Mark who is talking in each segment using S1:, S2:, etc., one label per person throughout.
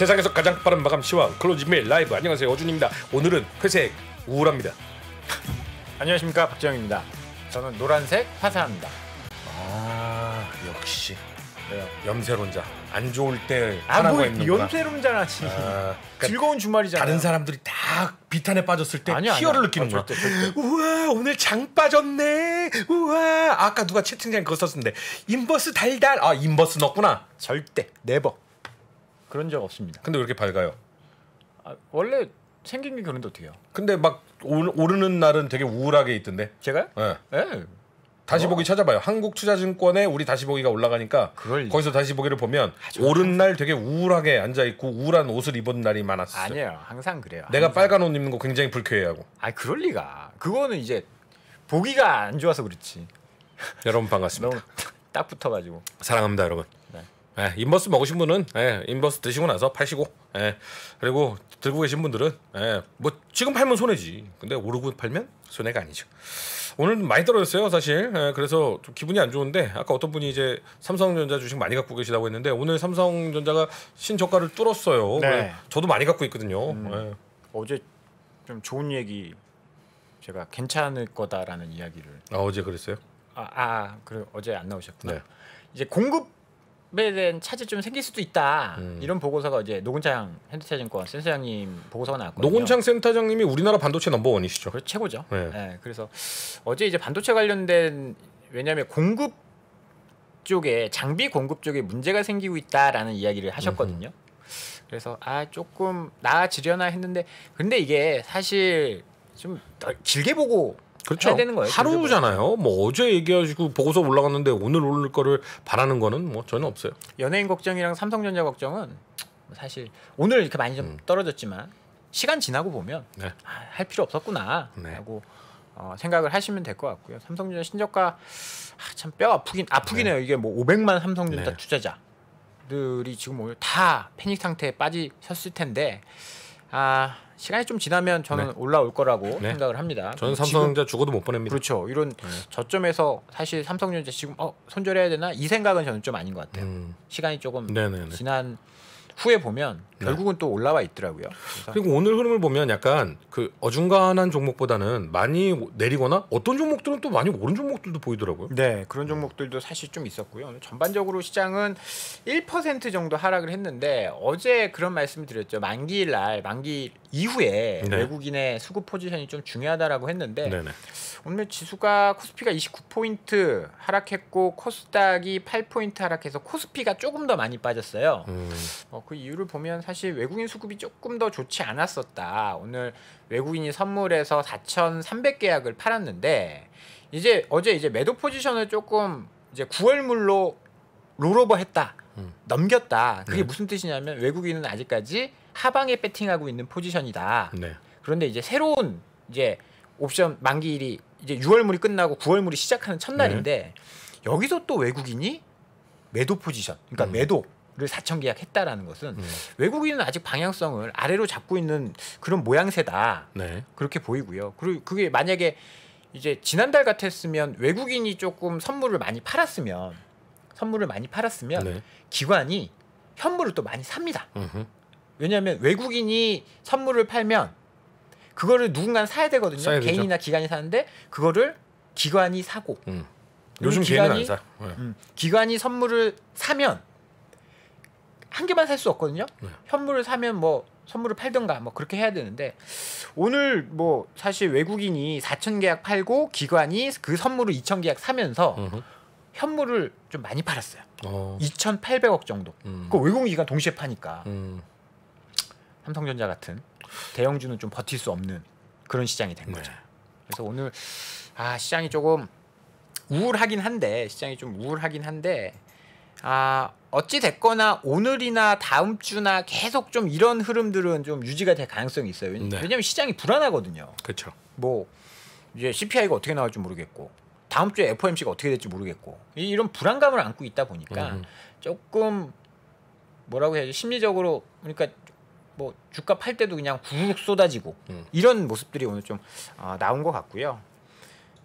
S1: 세상에서 가장 빠른 마감 시황 클로징메일 라이브 안녕하세요 어준입니다. 오늘은 회색 우울합니다. 안녕하십니까 박정입니다. 저는 노란색 화사합니다. 아 역시 왜요? 염세론자 안 좋을 때 하라고 뭐, 했는 염세론자나 지 아, 그러니까 즐거운 주말이잖아 다른 사람들이 다 비탄에 빠졌을 때 아니야, 희열을 아니야. 느끼는 아, 거야 우와 오늘 장 빠졌네 우와 아까 누가 채팅창에 그거 썼는데 인버스 달달 아 인버스 넣었구나 절대 네버 그런 적 없습니다. 근데 왜 이렇게 밝아요? 아, 원래 생긴 게 그런데 어떻게요? 근데 막 오, 르는 날은 되게 우울하게 있던데. 제가요? 예. 네. 다시 뭐. 보기 찾아봐요. 한국투자증권에 우리 다시 보기가 올라가니까 그걸... 거기서 다시 보기를 보면 아, 오른 날 되게 우울하게 앉아 있고 우울한 옷을 입은 날이 많았어요. 아니에요.
S2: 항상 그래요. 내가 항상.
S1: 빨간 옷 입는 거 굉장히 불쾌해하고. 아 그럴 리가. 그거는 이제 보기가 안 좋아서 그렇지. 여러분 반갑습니다. 딱 붙어가지고. 사랑합니다, 여러분. 네. 예, 인버스 먹으신 분은 예, 인버스 드시고 나서 팔시고 예, 그리고 들고 계신 분들은 예, 뭐 지금 팔면 손해지 근데 오르고 팔면 손해가 아니죠 오늘 많이 떨어졌어요 사실 예, 그래서 좀 기분이 안 좋은데 아까 어떤 분이 이제 삼성전자 주식 많이 갖고 계시다고 했는데 오늘 삼성전자가 신저가를 뚫었어요 네. 저도 많이 갖고 있거든요 음, 예. 어제 좀 좋은 얘기
S2: 제가 괜찮을 거다라는 이야기를
S1: 아, 어제 그랬어요?
S2: 아, 아 그래 어제 안 나오셨구나 네. 이제 공급 대한 차질 좀 생길 수도 있다. 음. 이런 보고서가 이제 노근창 현대차증권 센터장님 보고서가 나왔거든요. 노근창
S1: 센터장님이 우리나라 반도체 넘버원이시죠. 그래서 최고죠.
S2: 네. 네. 그래서 어제 이제 반도체 관련된 왜냐하면 공급 쪽에 장비 공급 쪽에 문제가 생기고 있다라는 이야기를 하셨거든요. 음흠. 그래서 아 조금 나아지려나 했는데 근데 이게 사실 좀
S1: 길게 보고 그렇죠. 해야 되는 거예요. 하루잖아요. 뭐 어제 얘기하시고 보고서 올라갔는데 오늘 올릴 거를 바라는 거는 뭐 전혀 없어요. 연예인 걱정이랑 삼성전자 걱정은
S2: 사실 오늘 이렇게 많이 좀 음. 떨어졌지만 시간 지나고 보면 네. 아, 할 필요 없었구나 네. 라고 어, 생각을 하시면 될 것 같고요. 삼성전자 신저가 아, 참뼈 아프긴 아프긴 네. 해요. 이게 뭐 500만 삼성전자 투자자들이 네. 지금 오늘 다 패닉 상태에 빠지셨을 텐데 아 시간이 좀 지나면 저는 네. 올라올 거라고 네. 생각을 합니다. 저는 삼성전자 죽어도 못 보냅니다. 그렇죠. 이런 네. 저점에서 사실 삼성전자 지금 어 손절해야 되나 이 생각은 저는 좀 아닌 것 같아요. 음. 시간이 조금 네네네. 지난 후에 보면 네.
S1: 결국은 또 올라와 있더라고요. 그리고 오늘 흐름을 보면 약간 그 어중간한 종목보다는 많이 내리거나 어떤 종목들은 또 많이 오른 종목들도 보이더라고요. 네,
S2: 그런 종목들도 사실 좀 있었고요. 전반적으로 시장은 1% 정도 하락을 했는데 어제 그런 말씀을 드렸죠. 만기일 날, 만기 이후에 네. 외국인의 수급 포지션이 좀 중요하다라고 했는데. 네, 오늘 지수가 코스피가 29포인트 하락했고 코스닥이 8포인트 하락해서 코스피가 조금 더 많이 빠졌어요. 음. 어, 그 이유를 보면 사실 외국인 수급이 조금 더 좋지 않았었다. 오늘 외국인이 선물해서 4,300계약을 팔았는데 이제 어제 이제 매도 포지션을 조금 이제 9월물로 롤오버 했다. 음. 넘겼다. 그게 음. 무슨 뜻이냐면 외국인은 아직까지 하방에 배팅하고 있는 포지션이다. 네. 그런데 이제 새로운 이제 옵션 만기일이 이제 6월물이 끝나고 9월물이 시작하는 첫날인데 네. 여기서 또 외국인이 매도 포지션, 그러니까 음. 매도를 사천 계약했다라는 것은 음. 외국인은 아직 방향성을 아래로 잡고 있는 그런 모양새다. 네. 그렇게 보이고요. 그리고 그게 만약에 이제 지난달 같았으면 외국인이 조금 선물을 많이 팔았으면 선물을 많이 팔았으면 네. 기관이 현물을 또 많이 삽니다. 음흠. 왜냐하면 외국인이 선물을 팔면 그거를 누군가는 사야 되거든요. 사야 개인이나 기관이 사는데 그거를 기관이 사고. 음. 요즘 기관이 안 사. 네. 음, 기관이 선물을 사면 한 개만 살 수 없거든요. 네. 현물을 사면 뭐 선물을 팔던가뭐 그렇게 해야 되는데 오늘 뭐 사실 외국인이 4천 계약 팔고 기관이 그 선물을 2천 계약 사면서 으흠. 현물을 좀 많이 팔았어요. 어. 2,800억 정도. 음. 그 외국 인 기관 동시에 파니까 음. 삼성전자 같은 대형주는 좀 버틸 수 없는 그런 시장이 된 네. 거죠. 네. 그래서 오늘 아 시장이 조금 우울하긴 한데 시장이 좀 우울하긴 한데 아 어찌 됐거나 오늘이나 다음 주나 계속 좀 이런 흐름들은 좀 유지가 될 가능성이 있어요. 왜냐하면 네. 시장이 불안하거든요. 그렇죠. 뭐 이제 CPI가 어떻게 나올지 모르겠고 다음 주에 FOMC가 어떻게 될지 모르겠고 이런 불안감을 안고 있다 보니까 음. 조금 뭐라고 해야지 심리적으로 그러니까 뭐 주가 팔 때도 그냥 구르 쏟아지고 음. 이런 모습들이 오늘 좀 어, 나온 것 같고요.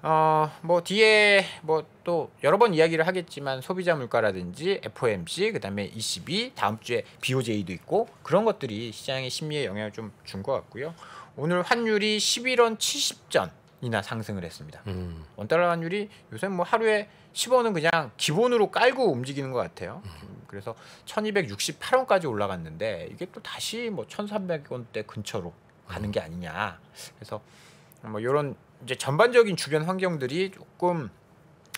S2: 어, 뭐 뒤에 뭐 또 여러 번 이야기를 하겠지만 소비자 물가라든지 FOMC 그다음에 ECB 다음 주에 BOJ도 있고 그런 것들이 시장의 심리에 영향을 좀 준 것 같고요. 오늘 환율이 11원 70전이나 상승을 했습니다. 음. 원달러 환율이 요새 뭐 하루에 10원은 그냥 기본으로 깔고 움직이는 것 같아요. 음. 그래서 1268원까지 올라갔는데 이게 또 다시 뭐 1300원대 근처로 가는 게 아니냐. 그래서 뭐 이런 이제 전반적인 주변 환경들이 조금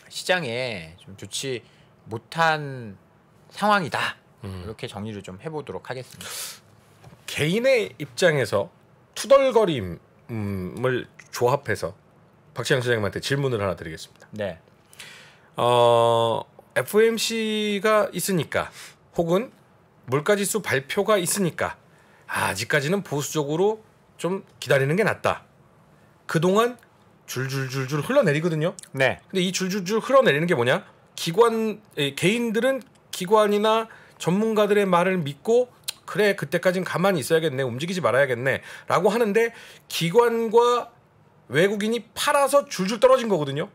S2: 시장에 좀 좋지 못한 상황이다. 음. 이렇게 정리를 좀 해보도록 하겠습니다.
S1: 개인의 입장에서 투덜거림을 조합해서 박시영 선장님한테 질문을 하나 드리겠습니다. 네. 어, FMC가 있으니까 혹은 물가지수 발표가 있으니까 아, 직까지는 보수적으로 좀 기다리는 게 낫다. 그동안 줄줄줄줄 흘러내리거든요. 네. 근데 이 줄줄줄 흘러내리는 게 뭐냐? 기관 개인들은 기관이나 전문가들의 말을 믿고 그래 그때까진 가만히 있어야겠네 움직이지 말아야겠네라고 하는데 기관과 외국인이 팔아서 줄줄 떨어진 거거든요.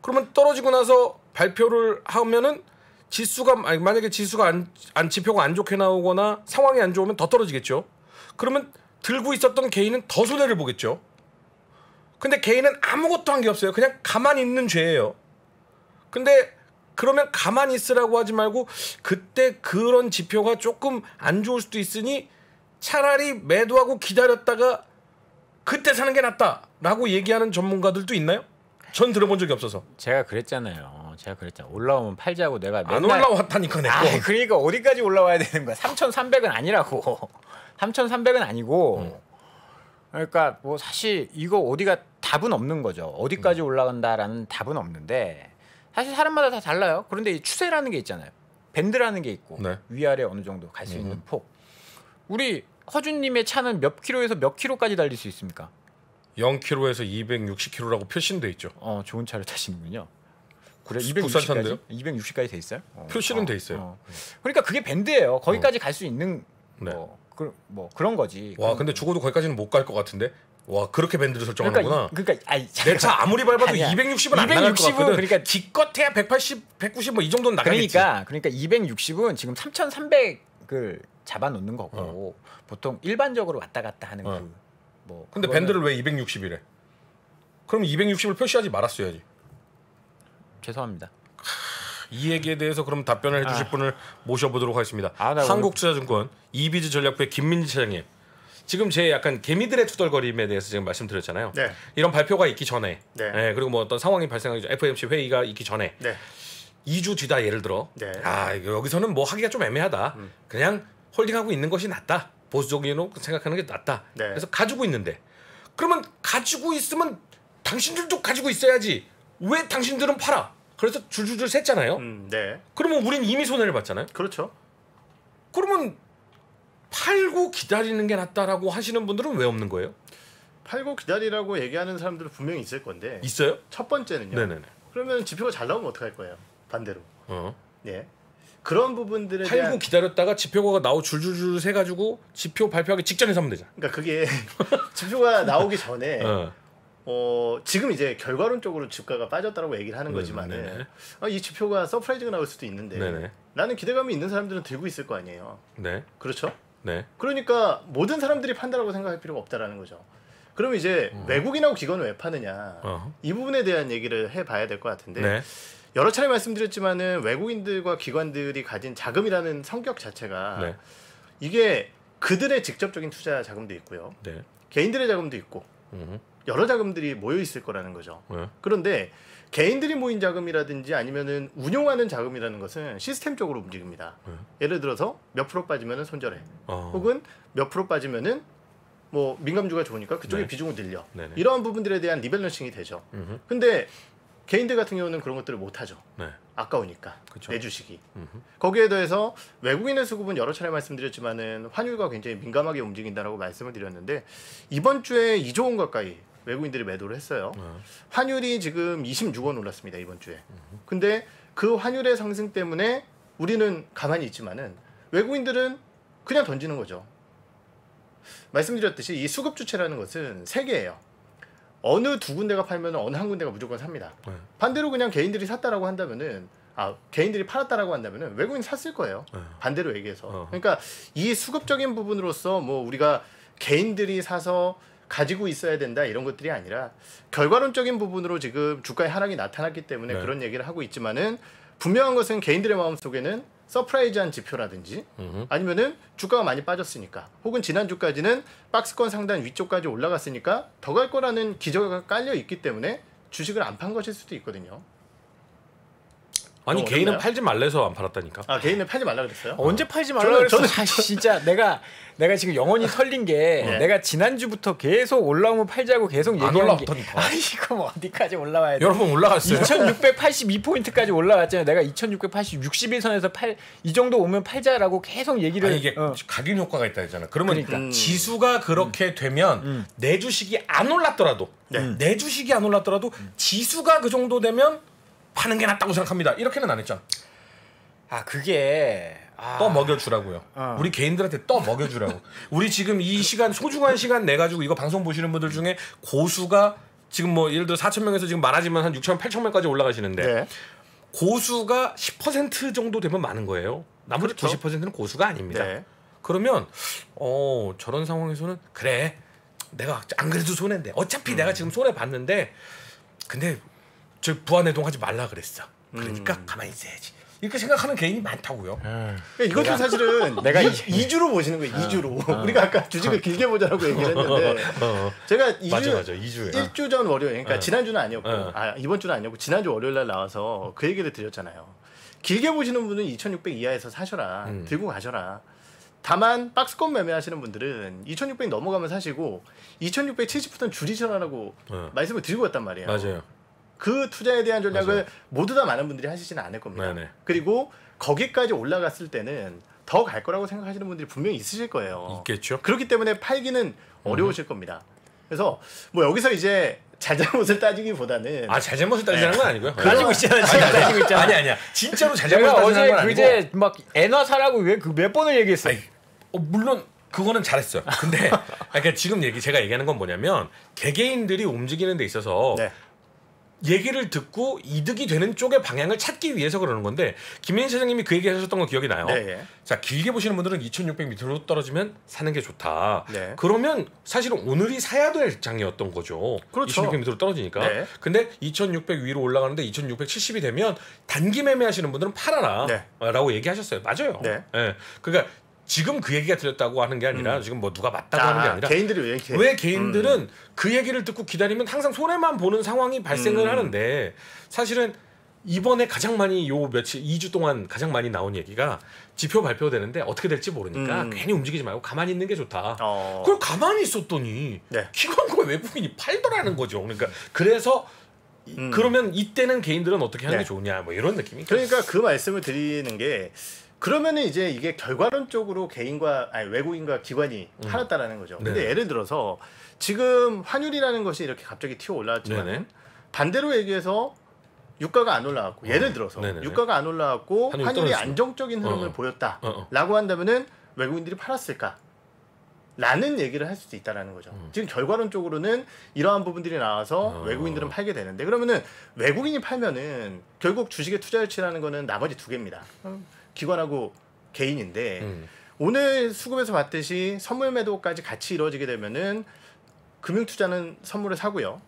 S1: 그러면 떨어지고 나서 발표를 하면은 지수가 만약에 지수가 안, 안 지표가 안 좋게 나오거나 상황이 안 좋으면 더 떨어지겠죠. 그러면 들고 있었던 개인은 더 손해를 보겠죠. 근데 개인은 아무것도 한 게 없어요. 그냥 가만히 있는 죄예요. 근데 그러면 가만히 있으라고 하지 말고 그때 그런 지표가 조금 안 좋을 수도 있으니 차라리 매도하고 기다렸다가 그때 사는 게 낫다라고 얘기하는 전문가들도 있나요? 전 들어본 적이 없어서.
S2: 제가 그랬잖아요. 제가 그랬잖아. 올라오면 팔자고 내가 맨날... 안 올라왔다니까 내 거. 아, 그러니까 어디까지 올라와야 되는 거야? 3,300은 아니라고. 3,300은 아니고. 음. 그러니까 뭐 사실 이거 어디가 답은 없는 거죠. 어디까지 음. 올라간다라는 답은 없는데 사실 사람마다 다 달라요. 그런데 이 추세라는 게 있잖아요. 밴드라는 게 있고 네. 위아래 어느 정도 갈 수 있는 음. 폭. 우리 허준님의 차는 몇 킬로에서 몇 킬로까지 달릴 수 있습니까? 0킬로에서2 6 0킬로라고 표시돼 있죠. 어, 좋은 차를 타시는군요. 그래 260까지 260까지
S1: 돼 있어요? 어, 표시는 어, 돼 있어요. 어. 그러니까 그게 밴드예요. 거기까지 어. 갈수 있는 네. 뭐, 그, 뭐 그런 거지. 와 근데 죽어도 거기까지는 못 갈 것 같은데. 와 그렇게 밴드를 설정하는구나. 그러니까, 그러니까 내차 아무리 밟아도 아니야. 260은 안 나갈 것 같거든. 그러니까 기껏해야 180, 190 뭐 이 정도는 나가겠지. 그러니까
S2: 그러니까 260은 지금 3,300을 잡아놓는 거고 어. 보통 일반적으로 왔다 갔다 하는 어. 그.
S1: 뭐 근데 밴드를
S2: 왜 260이래?
S1: 그럼 260을 표시하지 말았어야지. 죄송합니다. 이 얘기에 대해서 그럼 답변을 해주실 아. 분을 모셔보도록 하겠습니다. 아, 한국투자증권 이비즈 전략부의 김민지 차장님. 지금 제 약간 개미들의 투덜거림에 대해서 지금 말씀드렸잖아요. 네. 이런 발표가 있기 전에, 네. 네. 그리고 뭐 어떤 상황이 발생하기 FOMC 회의가 있기 전에, 네. 2주 뒤다 예를 들어, 네. 아 여기서는 뭐 하기가 좀 애매하다. 음. 그냥 홀딩하고 있는 것이 낫다. 보수적으로 생각하는 게 낫다. 네. 그래서 가지고 있는데, 그러면 가지고 있으면 당신들도 가지고 있어야지. 왜 당신들은 팔아? 그래서 줄줄줄 샜잖아요. 음, 네. 그러면 우린 이미 손해를 봤잖아요. 그렇죠. 그러면 팔고 기다리는 게 낫다라고 하시는 분들은 왜 없는 거예요? 팔고 기다리라고 얘기하는 사람들 은
S3: 분명히 있을 건데. 있어요?
S1: 첫 번째는요.
S3: 네네네. 그러면 지표가 잘 나오면 어떡할 거예요?
S1: 반대로. 어. 예. 그런 부분들에 팔고 대한... 기다렸다가 지표가 나오 줄줄줄 세 가지고 지표 발표하기 직전에 사면 되잖아. 그러니까 그게 지표가 나오기 전에 어.
S3: 어, 지금 이제 결과론적으로 주가가 빠졌다라고 얘기를 하는 음, 거지만은 어, 이 지표가 서프라이즈가 나올 수도 있는데 네네. 나는 기대감이 있는 사람들은 들고 있을 거 아니에요. 네. 그렇죠? 네. 그러니까 모든 사람들이 판다라고 생각할 필요가 없다라는 거죠. 그럼 이제 음. 외국인하고 기관은 왜 파느냐 어허. 이 부분에 대한 얘기를 해봐야 될 것 같은데 네. 여러 차례 말씀드렸지만은 외국인들과 기관들이 가진 자금이라는 성격 자체가 네. 이게 그들의 직접적인 투자 자금도 있고요. 네. 개인들의 자금도 있고 음. 여러 자금들이 모여 있을 거라는 거죠. 네. 그런데 개인들이 모인 자금이라든지 아니면은 운용하는 자금이라는 것은 시스템적으로 움직입니다. 네. 예를 들어서 몇 프로 빠지면은 손절해, 어. 혹은 몇 프로 빠지면은 뭐 민감주가 좋으니까 그쪽에 네. 비중을 늘려. 네네. 이러한 부분들에 대한 리밸런싱이 되죠. 음흠. 근데 개인들 같은 경우는 그런 것들을 못 하죠. 네. 아까우니까 그쵸. 내 주식이. 음흠. 거기에 더해서 외국인의 수급은 여러 차례 말씀드렸지만은 환율과 굉장히 민감하게 움직인다라고 말씀을 드렸는데 이번 주에 2조 원 가까이 외국인들이 매도를 했어요. 네. 환율이 지금 26원 올랐습니다 이번 주에. 근데 그 환율의 상승 때문에 우리는 가만히 있지만은 외국인들은 그냥 던지는 거죠. 말씀드렸듯이 이 수급 주체라는 것은 세 개예요. 어느 두 군데가 팔면 어느 한 군데가 무조건 삽니다. 네. 반대로 그냥 개인들이 샀다라고 한다면은 아 개인들이 팔았다라고 한다면은 외국인 샀을 거예요. 네. 반대로 얘기해서. 어 그러니까 이 수급적인 부분으로서 뭐 우리가 개인들이 사서 가지고 있어야 된다 이런 것들이 아니라 결과론적인 부분으로 지금 주가의 하락이 나타났기 때문에 네. 그런 얘기를 하고 있지만은 분명한 것은 개인들의 마음 속에는 서프라이즈한 지표라든지 으흠. 아니면은 주가가 많이 빠졌으니까 혹은 지난주까지는 박스권 상단 위쪽까지 올라갔으니까 더 갈 거라는 기저가 깔려 있기 때문에 주식을 안 판 것일 수도 있거든요.
S1: 아니 개인은 팔지 말래서 안 팔았다니까. 아 개인은 팔지 말라 그랬어요? 어. 언제 팔지 말라 저는, 그랬어? 저는 아, 진짜 내가 내가
S2: 지금 영원히 설린 게 네. 내가 지난주부터 계속 올라오면 팔자고 계속 얘기한 게올니까아 이거 뭐 어디까지 올라와야 돼? 여러분 올라갔어요. 2682포인트까지 올라갔잖아요 내가
S1: 2686일선에서 팔
S2: 이 정도 오면 팔자라고 계속 얘기를 아니,
S1: 이게 어. 각인 효과가 있다 했잖아. 그러면 그러니까. 음. 지수가 그렇게 음. 되면 음. 내 주식이 안 올랐더라도 네. 내 주식이 안 올랐더라도 지수가 그 정도 되면 하는 게 낫다고 생각합니다. 이렇게는 안 했죠. 아 그게 아... 떠 먹여주라고요. 어. 우리 개인들한테 떠 먹여주라고. 우리 지금 이 시간 소중한 시간 내 가지고 이거 방송 보시는 분들 중에 고수가 지금 뭐 예를 들어 4천 명에서 지금 많아지면 한 6천 8천 명까지 올라가시는데 네. 고수가 10% 정도 되면 많은 거예요. 나머지 그렇죠. 90%는 고수가 아닙니다. 네. 그러면 어 저런 상황에서는 그래 내가 안 그래도 손해인데 어차피 음. 내가 지금 손해 봤는데 근데 즉 부안해동 하지 말라 그랬어. 그러니까 음. 가만히 있어야지. 이렇게 생각하는 개인이 많다고요. 음. 예. 예, 이것도 사실은 내가 이,
S3: 주로 보시는 거예요. 이주로 어. 우리가 아까 주식을 길게 보자라고 얘기를 했는데 어. 어, 어. 제가 이주 1주 전 월요일 그러니까 어. 지난주는 아니었고 어. 아, 이번 주는 아니었고 지난주 월요일 날 나와서 그 얘기를 드렸잖아요. 길게 보시는 분은 2600 이하에서 사셔라. 음. 들고 가셔라. 다만 박스권 매매하시는 분들은 2600 넘어가면 사시고 2670부터는 줄이셔라라고 말씀을 드리고 왔단 말이에요. 맞아요. 그 투자에 대한 전략을 맞아요. 모두 다 많은 분들이 하시지는 않을 겁니다. 네네. 그리고 거기까지 올라갔을 때는 더 갈 거라고 생각하시는 분들이 분명히 있으실 거예요. 있겠죠. 그렇기 때문에 팔기는 어려우실 음. 겁니다. 그래서 뭐 여기서 이제 잘잘못을 따지기보다는 아
S1: 잘잘못을 따지는 건 네. 아니고요. 가지고 있잖아. 아니, 아니, 가지고 있잖아. 아니 아니야. 진짜로 잘잘못 따지는 건 아니고. 어제 막 애나 사라고 왜 그 몇 번을 얘기했어. 아 어, 물론 그거는 잘했어요. 근데 그러니까 지금 얘기 제가 얘기하는 건 뭐냐면 개개인들이 움직이는 데 있어서 네. 얘기를 듣고 이득이 되는 쪽의 방향을 찾기 위해서 그러는 건데 김민희 사장님이 그 얘기 하셨던 거 기억이 나요. 네. 예. 자 길게 보시는 분들은 2,600 밑으로 떨어지면 사는 게 좋다. 네. 그러면 사실은 오늘이 사야 될 장이었던 거죠. 그렇죠. 2,600 밑으로 떨어지니까. 네. 근데 2,600 위로 올라가는데 2,670이 되면 단기 매매하시는 분들은 팔아라라고 네. 얘기하셨어요. 맞아요. 네. 예. 그러니까 지금 그 얘기가 들렸다고 하는 게 아니라 음. 지금 뭐 누가 맞다고 아, 하는 게 아, 아니라 개인들이 왜, 개인. 왜 개인들은 음. 그 얘기를 듣고 기다리면 항상 손해만 보는 상황이 발생을 음. 하는데 사실은 이번에 가장 많이 요 며칠 2주 동안 가장 많이 나온 얘기가 지표 발표되는데 어떻게 될지 모르니까 음. 괜히 움직이지 말고 가만히 있는 게 좋다. 어. 그걸 가만히 있었더니 네. 기관과 외국인이 팔더라는 거죠. 그러니까 그래서 음. 그러면 이때는 개인들은 어떻게 하는 네. 게 좋냐 뭐 이런 느낌이. 그러니까 그 말씀을
S3: 드리는 게 그러면은 이제 이게 결과론적으로 개인과 아니 외국인과 기관이 음. 팔았다라는 거죠. 근데 네. 예를 들어서 지금 환율이라는 것이 이렇게 갑자기 튀어 올라왔지만은 반대로 얘기해서 유가가 안 올라왔고 어. 예를 들어서 네네네. 유가가 안 올라왔고 환율이, 환율이 안정적인 흐름을 어, 어. 보였다라고 한다면은 외국인들이 팔았을까? 라는 얘기를 할 수도 있다라는 거죠. 음. 지금 결과론적으로는 이러한 부분들이 나와서 어. 외국인들은 팔게 되는데 그러면은 외국인이 팔면은 결국 주식에 투자일치라는 거는 나머지 두 개입니다. 음. 기관하고 개인인데 음. 오늘 수급에서 봤듯이 선물 매도까지 같이 이루어지게 되면은 금융 투자는 선물을 사고요.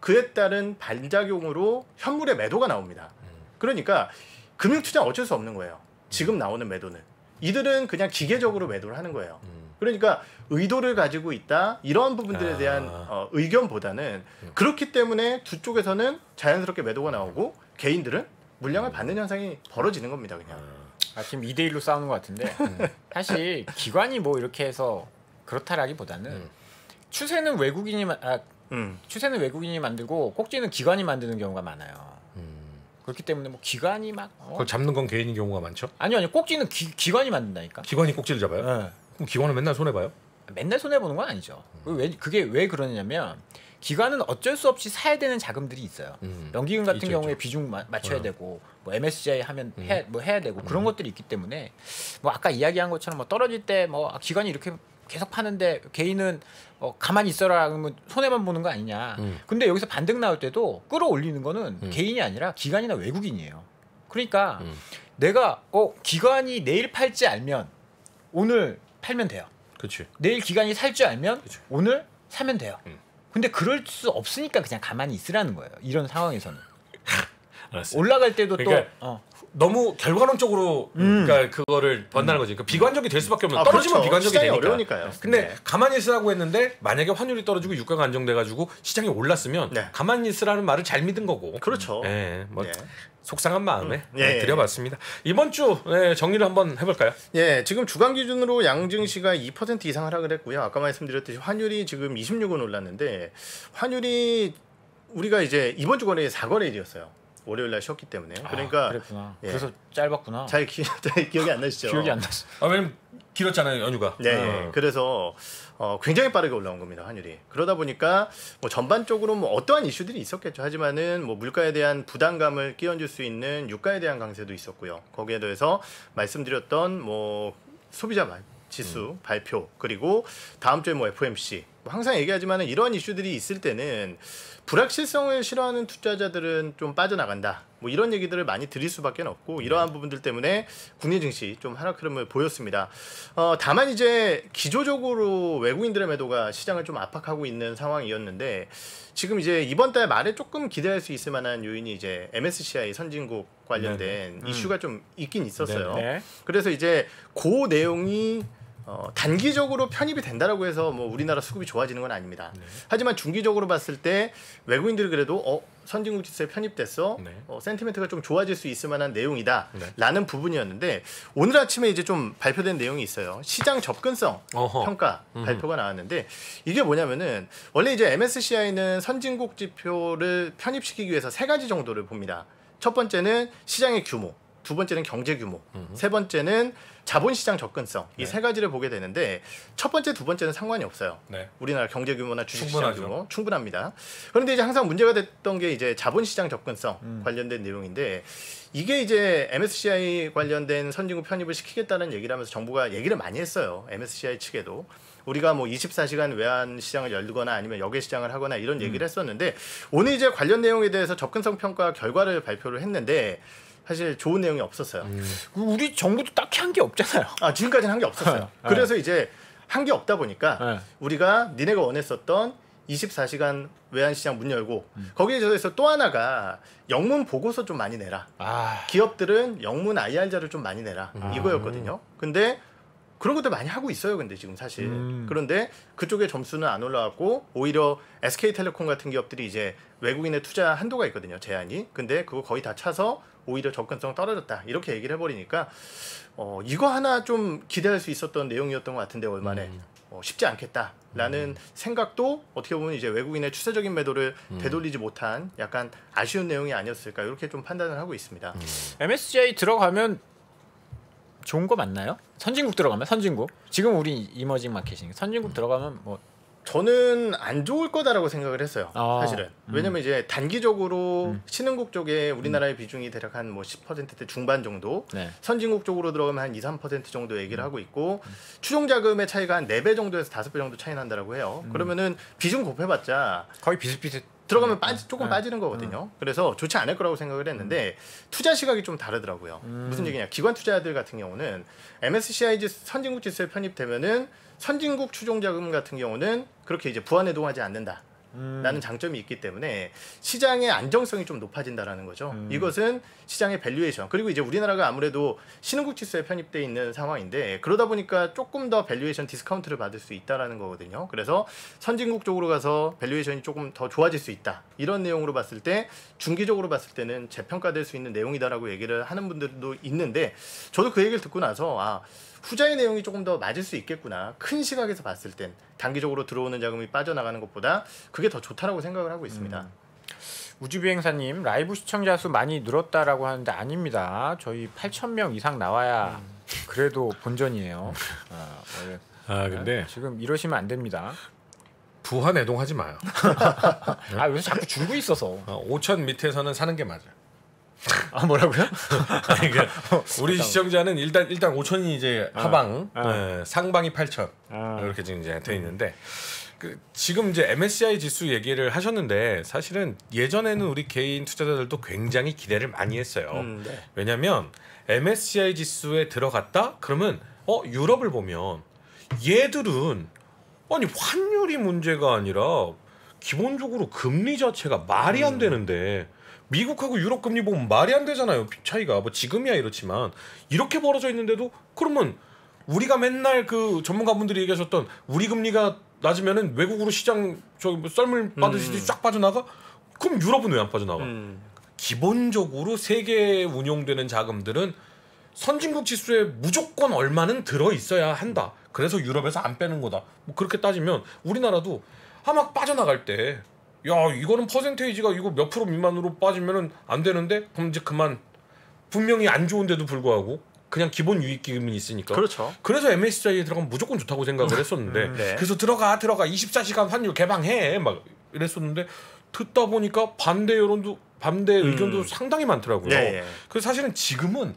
S3: 그에 따른 반작용으로 현물의 매도가 나옵니다. 음. 그러니까 금융 투자 어쩔 수 없는 거예요. 지금 음. 나오는 매도는 이들은 그냥 기계적으로 매도를 하는 거예요. 음. 그러니까 의도를 가지고 있다 이런 부분들에 아. 대한 아. 어, 의견보다는 그렇기 때문에 두 쪽에서는 자연스럽게 매도가 나오고 개인들은 물량을 받는 현상이 벌어지는 겁니다. 그냥. 아. 아, 지금 2대 1로 싸우는 것 같은데 음. 사실 기관이 뭐 이렇게 해서
S2: 그렇다라기보다는 음. 추세는 외국인이 아, 음. 추세는 외국인이 만들고 꼭지는 기관이 만드는 경우가 많아요. 음. 그렇기 때문에 뭐 기관이 막 어. 그걸 잡는
S1: 건 개인인 경우가
S2: 많죠. 아니요, 아니요. 꼭지는 기, 기관이 만든다니까. 기관이
S1: 꼭지를 잡아요? 네. 그럼 기관은 맨날 손해 봐요?
S2: 맨날 손해 보는 건 아니죠. 음. 그 왜 그게 왜 그러냐면 기관은 어쩔 수 없이 사야 되는 자금들이 있어요. 음. 연기금 같은 있죠, 경우에 있죠. 비중 맞춰야 되고 뭐 MSCI 하면 음. 해, 뭐 해야 되고 그런 음. 것들이 있기 때문에 뭐 아까 이야기한 것처럼 뭐 떨어질 때뭐 아, 기관이 이렇게 계속 파는데 개인은 어, 가만히 있어라 그러면 손해만 보는 거 아니냐. 음. 근데 여기서 반등 나올 때도 끌어올리는 거는 음. 개인이 아니라 기관이나 외국인이에요. 그러니까 음. 내가 어 기관이 내일 팔지 알면 오늘 팔면 돼요. 그치. 내일 기관이 살줄 알면 그치. 오늘 사면 돼요. 음. 근데 그럴 수 없으니까 그냥 가만히 있으라는 거예요. 이런 상황에서는.
S1: 알았어요. 올라갈 때도 그러니까 또 어. 너무 결과론적으로 음. 그러니까 그거를 번다는 거지. 그러니까 비관적이 될 수밖에 없는. 아, 떨어지면 그렇죠. 비관적이 되니까. 어려우니까요. 근데 네. 가만히 있으라고 했는데 만약에 환율이 떨어지고 유가가 안정돼가지고 시장이 올랐으면 네. 가만히 있으라는 말을 잘 믿은 거고. 그렇죠. 네, 뭐 네. 속상한 마음에 음. 예, 네, 예. 드려봤습니다. 이번 주 네, 정리를 한번 해볼까요?
S3: 예, 지금 주간 기준으로 양증시가 2% 이상 하락을 했고요. 아까 말씀드렸듯이 환율이 지금 26원 올랐는데 환율이 우리가 이제 이번 주 거래일 4거래일이었어요. 월요일 날 쉬었기 때문에 아, 그러니까 아, 그랬구나. 예. 그래서 짧았구나. 잘, 기, 기억이 안 나시죠? 기억이 안 나시. 아 왜냐면 길었잖아요 연휴가. 네. 어. 그래서 어, 굉장히 빠르게 올라온 겁니다 환율이. 그러다 보니까 뭐 전반적으로 뭐 어떠한 이슈들이 있었겠죠. 하지만은 뭐 물가에 대한 부담감을 끼얹을 수 있는 유가에 대한 강세도 있었고요. 거기에 더해서 말씀드렸던 뭐 소비자 지수 음. 발표 그리고 다음 주에 뭐 FOMC 뭐 항상 얘기하지만은 이런 이슈들이 있을 때는 불확실성을 싫어하는 투자자들은 좀 빠져나간다. 뭐 이런 얘기들을 많이 드릴 수밖에 없고 네. 이러한 부분들 때문에 국내 증시 좀 하락 흐름을 보였습니다. 어, 다만 이제 기조적으로 외국인들의 매도가 시장을 좀 압박하고 있는 상황이었는데 지금 이제 이번 달 말에 조금 기대할 수 있을 만한 요인이 이제 MSCI 선진국 관련된 네네. 네. 음. 이슈가 좀 있긴 있었어요. 네네. 네. 그래서 이제 그 내용이 어, 단기적으로 편입이 된다라고 해서 뭐 우리나라 수급이 좋아지는 건 아닙니다. 네. 하지만 중기적으로 봤을 때 외국인들이 그래도 어 선진국 지수에 편입됐어 네. 어, 센티멘트가 좀 좋아질 수 있을 만한 내용이다라는 네. 부분이었는데 오늘 아침에 이제 좀 발표된 내용이 있어요. 시장 접근성 어허. 평가 음 발표가 나왔는데 이게 뭐냐면은 원래 이제 MSCI는 선진국 지표를 편입시키기 위해서 세 가지 정도를 봅니다. 첫 번째는 시장의 규모, 두 번째는 경제 규모, 음세 번째는 자본시장 접근성 이세 네. 가지를 보게 되는데 첫 번째 두 번째는 상관이 없어요. 네. 우리나라 경제 규모나 주식시장 분하 규모 충분합니다. 그런데 이제 항상 문제가 됐던 게 이제 자본시장 접근성 음. 관련된 내용인데 이게 이제 MSCI 관련된 선진국 편입을 시키겠다는 얘기를 하면서 정부가 얘기를 많이 했어요. MSCI 측에도 우리가 뭐 24시간 외환 시장을 열거나 아니면 여외 시장을 하거나 이런 얘기를 음. 했었는데 오늘 이제 관련 내용에 대해서 접근성 평가 결과를 발표를 했는데 사실 좋은 내용이 없었어요. 음. 그 우리 정부도 딱히 한 게 없잖아요. 아 지금까지는 한 게 없었어요. 네. 그래서 이제 한 게 없다 보니까 네. 우리가 니네가 원했었던 24시간 외환시장 문 열고 음. 거기에 대해서 또 하나가 영문 보고서 좀 많이 내라. 아. 기업들은 영문 IR자를 좀 많이 내라 음. 이거였거든요. 근데 그런 것도 많이 하고 있어요. 근데 지금 사실 음. 그런데 그쪽에 점수는 안 올라왔고 오히려 SK텔레콤 같은 기업들이 이제 외국인의 투자 한도가 있거든요. 제한이. 근데 그거 거의 다 차서 오히려 접근성 떨어졌다 이렇게 얘기를 해버리니까 어, 이거 하나 좀 기대할 수 있었던 내용이었던 것 같은데 얼마나 음. 어, 쉽지 않겠다라는 음. 생각도 어떻게 보면 이제 외국인의 추세적인 매도를 음. 되돌리지 못한 약간 아쉬운 내용이 아니었을까 이렇게 좀 판단을 하고 있습니다. MSCI 음. 들어가면 좋은 거 맞나요? 선진국 들어가면 선진국 지금 우리 이머징 마켓이 니까 선진국 음. 들어가면 뭐 저는 안 좋을 거다라고 생각을 했어요. 아, 사실은. 음. 왜냐면 음. 이제 단기적으로 음. 신흥국 쪽에 우리나라의 음. 비중이 대략 한 뭐 10%대 중반 정도, 네. 선진국 쪽으로 들어가면 한 2, 3% 정도 얘기를 음. 하고 있고 음. 추종 자금의 차이가 한 4배 정도에서 5배 정도 차이 난다라고 해요. 그러면은 비중 곱해봤자 거의 비슷비슷 들어가면 네. 빠지, 조금 네. 빠지는 거거든요. 네. 그래서 좋지 않을 거라고 생각을 했는데 투자 시각이 좀 다르더라고요. 음. 무슨 얘기냐? 기관 투자자들 같은 경우는 MSCI 선진국 지수에 편입되면은 선진국 추종 자금 같은 경우는 그렇게 이제 부안해 동하지 않는다. 음. 라는 장점이 있기 때문에 시장의 안정성이 좀 높아진다라는 거죠. 음. 이것은 시장의 밸류에이션 그리고 이제 우리나라가 아무래도 신흥국 지수에 편입돼 있는 상황인데 그러다 보니까 조금 더 밸류에이션 디스카운트를 받을 수 있다라는 거거든요. 그래서 선진국 쪽으로 가서 밸류에이션이 조금 더 좋아질 수 있다 이런 내용으로 봤을 때 중기적으로 봤을 때는 재평가될 수 있는 내용이다라고 얘기를 하는 분들도 있는데 저도 그 얘기를 듣고 나서 아 후자의 내용이 조금 더 맞을 수 있겠구나 큰 시각에서 봤을 땐 단기적으로 들어오는 자금이 빠져나가는 것보다 그게 더 좋다라고 생각을 하고 있습니다. 음. 우주비행사님 라이브 시청자 수 많이 늘었다라고 하는데 아닙니다. 저희 8천 명
S2: 이상 나와야 음. 그래도 본전이에요. 음. 아, 아, 네? 근데 지금
S1: 이러시면 안 됩니다. 부한 애동하지 마요. 아 요새 자꾸 줄고 있어서. 5천 어, 밑에서는 사는 게 맞아. 아 뭐라고요? 아니, 그 우리 잠깐 어, 시청자는 일단 일단 5천이 이제 어, 하방, 아. 어. 에, 네, 상방이 8천 아. 이렇게 지금 이제 돼 음. 있는데 그, 지금 이제 MSCI 지수 얘기를 하셨는데 사실은 예전에는 우리 개인 투자자들도 굉장히 기대를 많이 했어요. 음, 네. 왜냐하면 MSCI 지수에 들어갔다 그러면 어 유럽을 보면 얘들은 아니 환율이 문제가 아니라 기본적으로 금리 자체가 말이 안 음. 되는데. 미국하고 유럽 금리 보면 말이 안 되잖아요. 차이가 뭐 지금이야 이렇지만 이렇게 벌어져 있는데도 그러면 우리가 맨날 그 전문가분들이 얘기하셨던 우리 금리가 낮으면은 외국으로 시장 저기 뭐 썰물 음. 빠듯이 음. 쫙 빠져나가 그럼 유럽은 왜 안 빠져나가? 음. 기본적으로 세계에 운용되는 자금들은 선진국 지수에 무조건 얼마는 들어 있어야 한다. 그래서 유럽에서 안 빼는 거다. 뭐 그렇게 따지면 우리나라도 하막 빠져나갈 때야 이거는 퍼센테이지가 이거 몇 프로 미만으로 빠지면은 안 되는데 그럼 이제 그만 분명히 안 좋은데도 불구하고 그냥 기본 유익 기금이 있으니까. 그렇죠. 그래서 MSCI에 들어가면 무조건 좋다고 생각을 음, 했었는데 음, 네. 그래서 들어가 들어가 24시간 환율 개방해 막 이랬었는데 듣다 보니까 반대 여론도 반대 음. 의견도 음. 상당히 많더라고요. 네, 네. 그래서 사실은 지금은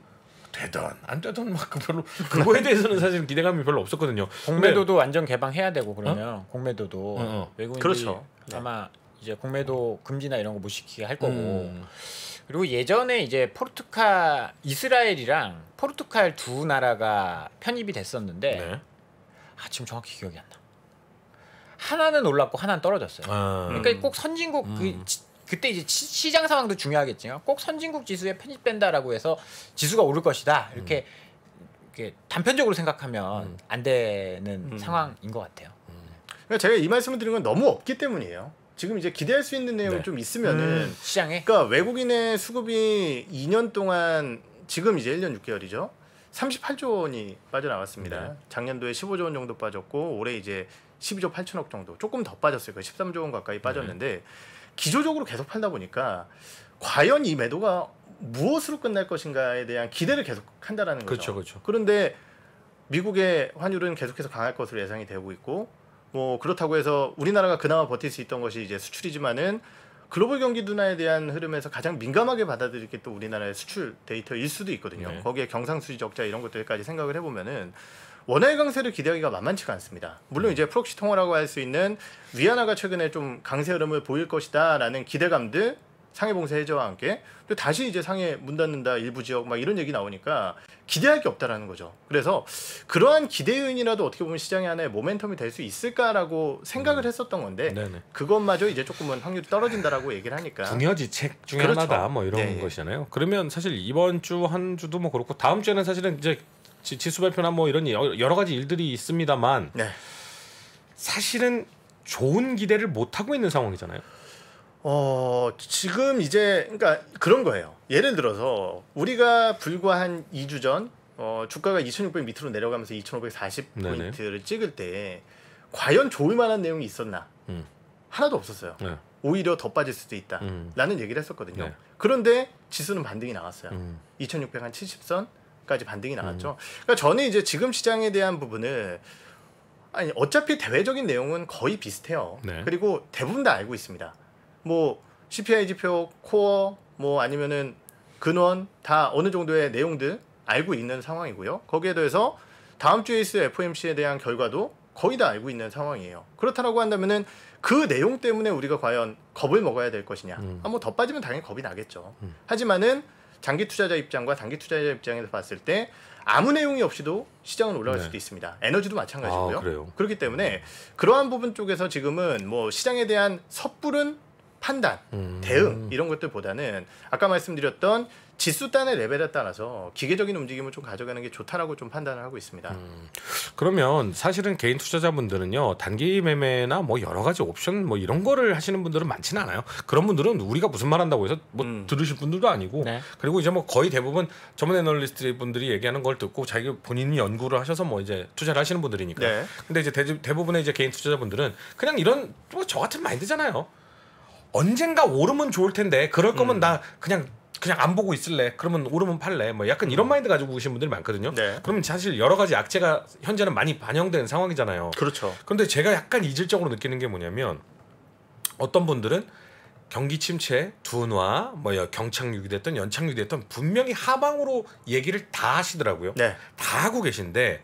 S1: 되던안 되든 막 별로 그거에 대해서는 사실 기대감이 별로 없었거든요. 공매도도 완전 개방해야
S2: 되고 그러면 어? 공매도도 어, 어. 외국인들이 그렇죠. 아마 이제 공매도 금지나 이런 거 못 시키게 할 거고 음. 그리고 예전에 이제 포르투갈 이스라엘이랑 포르투갈 두 나라가 편입이 됐었는데 네. 아 지금 정확히 기억이 안 나. 하나는 올랐고 하나는 떨어졌어요. 아, 그러니까 꼭 선진국 그 음. 그때 이제 시장 상황도 중요하겠지만 꼭 선진국 지수에 편입된다라고 해서 지수가 오를 것이다 이렇게, 음. 이렇게 단편적으로 생각하면 음. 안 되는 음. 상황인 것 같아요.
S3: 음. 제가 이 말씀을 드리는 건 너무 없기 때문이에요. 지금 이제 기대할 수 있는 내용이 네. 좀 있으면은 음, 시장에 그러니까 외국인의 수급이 2년 동안 지금 이제 1년 6개월이죠. 38조 원이 빠져나왔습니다. 네. 작년도에 15조 원 정도 빠졌고 올해 이제 12조 8천억 정도 조금 더빠졌어 거예요. 13조 원 가까이 네. 빠졌는데 네. 기조적으로 계속 팔다 보니까 과연 이 매도가 무엇으로 끝날 것인가에 대한 기대를 계속 한다라는 거죠. 그렇죠, 그렇죠. 그런데 미국의 환율은 계속해서 강할 것으로 예상이 되고 있고 뭐 그렇다고 해서 우리나라가 그나마 버틸 수 있던 것이 이제 수출이지만은 글로벌 경기 둔화에 대한 흐름에서 가장 민감하게 받아들일 게 또 우리나라의 수출 데이터일 수도 있거든요. 네. 거기에 경상수지 적자 이런 것들까지 생각을 해보면은 원화의 강세를 기대하기가 만만치가 않습니다. 물론 음. 이제 프록시 통화라고 할 수 있는 위안화가 최근에 좀 강세 흐름을 보일 것이다라는 기대감들 상해 봉쇄 해제와 함께 또 다시 이제 상해 문 닫는다 일부 지역 막 이런 얘기 나오니까 기대할 게 없다라는 거죠. 그래서 그러한 기대 요인이라도 어떻게 보면 시장의 하나의 모멘텀이 될 수 있을까라고 생각을 음. 했었던 건데 네네. 그것마저 이제 조금은 확률이 떨어진다라고 얘기를 하니까
S1: 궁여지책 중에 그렇죠. 하나다 뭐 이런 네. 것이잖아요. 그러면 사실 이번 주 한 주도 뭐 그렇고 다음 주에는 사실은 이제 지수 발표나 뭐 이런 여러 가지 일들이 있습니다만 네. 사실은 좋은 기대를 못 하고 있는 상황이잖아요. 어,
S3: 지금 이제 그러니까 그런 거예요. 예를 들어서 우리가 불과 한 2주 전 어, 주가가 2,600 밑으로 내려가면서 2,540 포인트를 찍을 때 과연 좋을 만한 내용이 있었나? 음. 하나도 없었어요. 네. 오히려 더 빠질 수도 있다. 음. 라는 얘기를 했었거든요. 네. 그런데 지수는 반등이 나왔어요. 음. 2,600 한 70선까지 반등이 나왔죠. 음. 그러니까 저는 이제 지금 시장에 대한 부분을 아니 어차피 대외적인 내용은 거의 비슷해요. 네. 그리고 대부분 다 알고 있습니다. 뭐 CPI 지표, 코어, 뭐 아니면은 근원 다 어느 정도의 내용들 알고 있는 상황이고요. 거기에 더해서 다음 주에 있을 FOMC에 대한 결과도 거의 다 알고 있는 상황이에요. 그렇다고 한다면은 그 내용 때문에 우리가 과연 겁을 먹어야 될 것이냐. 음. 아, 뭐더 빠지면 당연히 겁이 나겠죠. 음. 하지만은 장기 투자자 입장과 단기 투자자 입장에서 봤을 때 아무 내용이 없이도 시장은 올라갈 네. 수도 있습니다. 에너지도 마찬가지고요. 아, 그렇기 때문에 그러한 부분 쪽에서 지금은 뭐 시장에 대한 섣부른 판단, 음. 대응 이런 것들보다는 아까 말씀드렸던 지수단의 레벨에 따라서 기계적인 움직임을 좀 가져가는 게 좋다라고 좀 판단을 하고 있습니다. 음,
S1: 그러면 사실은 개인 투자자분들은요 단기 매매나 뭐 여러 가지 옵션 뭐 이런 거를 하시는 분들은 많지는 않아요. 그런 분들은 우리가 무슨 말한다고 해서 뭐 음. 들으실 분들도 아니고 네. 그리고 이제 뭐 거의 대부분 전문 애널리스트 분들이 얘기하는 걸 듣고 자기 본인이 연구를 하셔서 뭐 이제 투자를 하시는 분들이니까. 네. 근데 이제 대, 부분의 이제 개인 투자자분들은 그냥 이런 뭐 저 같은 마인드잖아요. 언젠가 오르면 좋을 텐데 그럴 거면 음. 나 그냥 그냥 안 보고 있을래. 그러면 오르면 팔래. 뭐 약간 이런 음. 마인드 가지고 계신 분들이 많거든요. 네. 그러면 사실 여러 가지 악재가 현재는 많이 반영된 상황이잖아요. 그렇죠. 그런데 제가 약간 이질적으로 느끼는 게 뭐냐면 어떤 분들은 경기 침체, 둔화, 뭐 경착륙이 됐던 연착륙이 됐던 분명히 하방으로 얘기를 다 하시더라고요. 네. 다 하고 계신데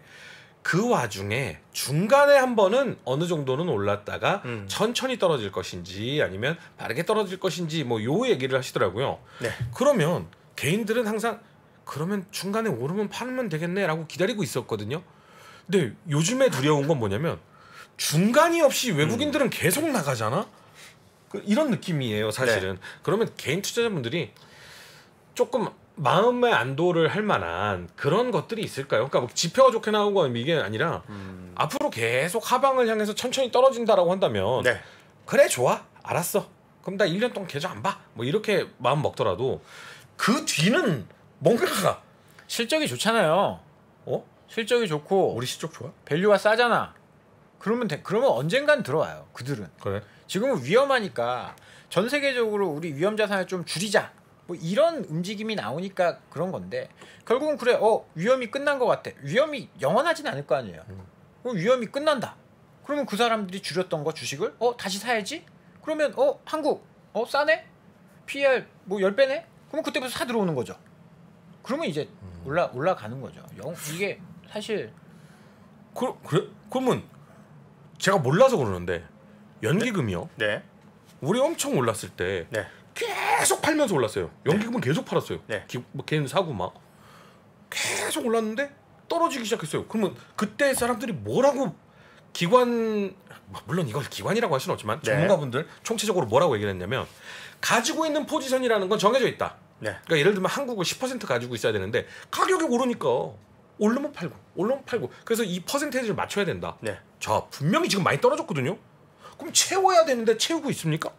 S1: 그 와중에 중간에 한 번은 어느 정도는 올랐다가 음. 천천히 떨어질 것인지 아니면 빠르게 떨어질 것인지 뭐 요 얘기를 하시더라고요. 네. 그러면 개인들은 항상 그러면 중간에 오르면 팔면 되겠네라고 기다리고 있었거든요. 근데 요즘에 두려운 건 뭐냐면 중간이 없이 외국인들은 음. 계속 나가잖아. 그 이런 느낌이에요, 사실은. 네. 그러면 개인 투자자분들이 조금 마음의 안도를 할 만한 그런 것들이 있을까요? 그러니까 뭐 지표가 좋게 나오건 이게 아니라 음. 앞으로 계속 하방을 향해서 천천히 떨어진다라고 한다면 네. 그래 좋아 알았어 그럼 나 1년 동안 계좌 안 봐 뭐 이렇게 마음 먹더라도 그 뒤는 뭔가가 실적이
S2: 좋잖아요 어? 실적이 좋고 우리 실적 좋아? 밸류가 싸잖아 그러면 되, 그러면 언젠간 들어와요 그들은 그래 지금은 위험하니까 전 세계적으로 우리 위험 자산을 좀 줄이자 뭐 이런 움직임이 나오니까 그런 건데 결국은 그래 어 위험이 끝난 것 같아 위험이 영원하진 않을 거 아니에요 음. 그럼 어, 위험이 끝난다 그러면 그 사람들이 줄였던 거 주식을 어 다시 사야지 그러면 어 한국 어 싸네 PR 뭐 10배네 그러면 그때부터 사 들어오는 거죠 그러면 이제 음. 올라 올라가는 거죠 영 이게 사실
S1: 그, 그래 그러면 제가 몰라서 그러는데 연기금이요 네, 우리 엄청 올랐을 때 네. 계속 팔면서 올랐어요. 연기금은 계속 팔았어요. 네. 기, 뭐 걔는 사고 막 계속 올랐는데 떨어지기 시작했어요. 그러면 그때 사람들이 뭐라고 기관 뭐 물론 이걸 기관이라고 할 수는 없지만 네. 전문가분들 총체적으로 뭐라고 얘기를 했냐면 가지고 있는 포지션이라는 건 정해져 있다. 네. 그러니까 예를 들면 한국은10% 가지고 있어야 되는데 가격이 오르니까 올르면 팔고 올르면 팔고 그래서 이 퍼센테이지를 맞춰야 된다. 네. 자 분명히 지금 많이 떨어졌거든요. 그럼 채워야 되는데 채우고 있습니까?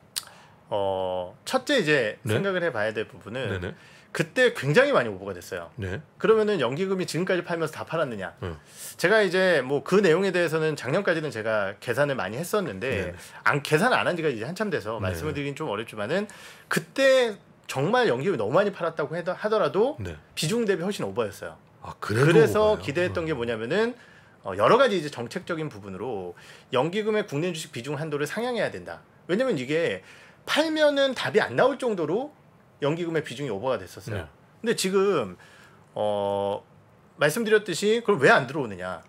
S1: 어 첫째
S3: 이제 네? 생각을 해봐야 될 부분은 네네. 그때 굉장히 많이 오버가 됐어요. 네. 그러면은 연기금이 지금까지 팔면서 다 팔았느냐? 네. 제가 이제 뭐 그 내용에 대해서는 작년까지는 제가 계산을 많이 했었는데 네안 계산 안 한 지가 이제 한참 돼서 네. 말씀을 드리긴 좀 어렵지만은 그때 정말 연기금이 너무 많이 팔았다고 하더라도 네. 비중 대비 훨씬 오버였어요. 아, 그래서 오버예요? 기대했던 게 뭐냐면은 어, 여러 가지 이제 정책적인 부분으로 연기금의 국내 주식 비중 한도를 상향해야 된다. 왜냐면 이게 팔면은 답이 안 나올 정도로 연기금의 비중이 오버가 됐었어요. 네. 근데 지금 어 말씀드렸듯이 그걸 왜 안 들어오느냐?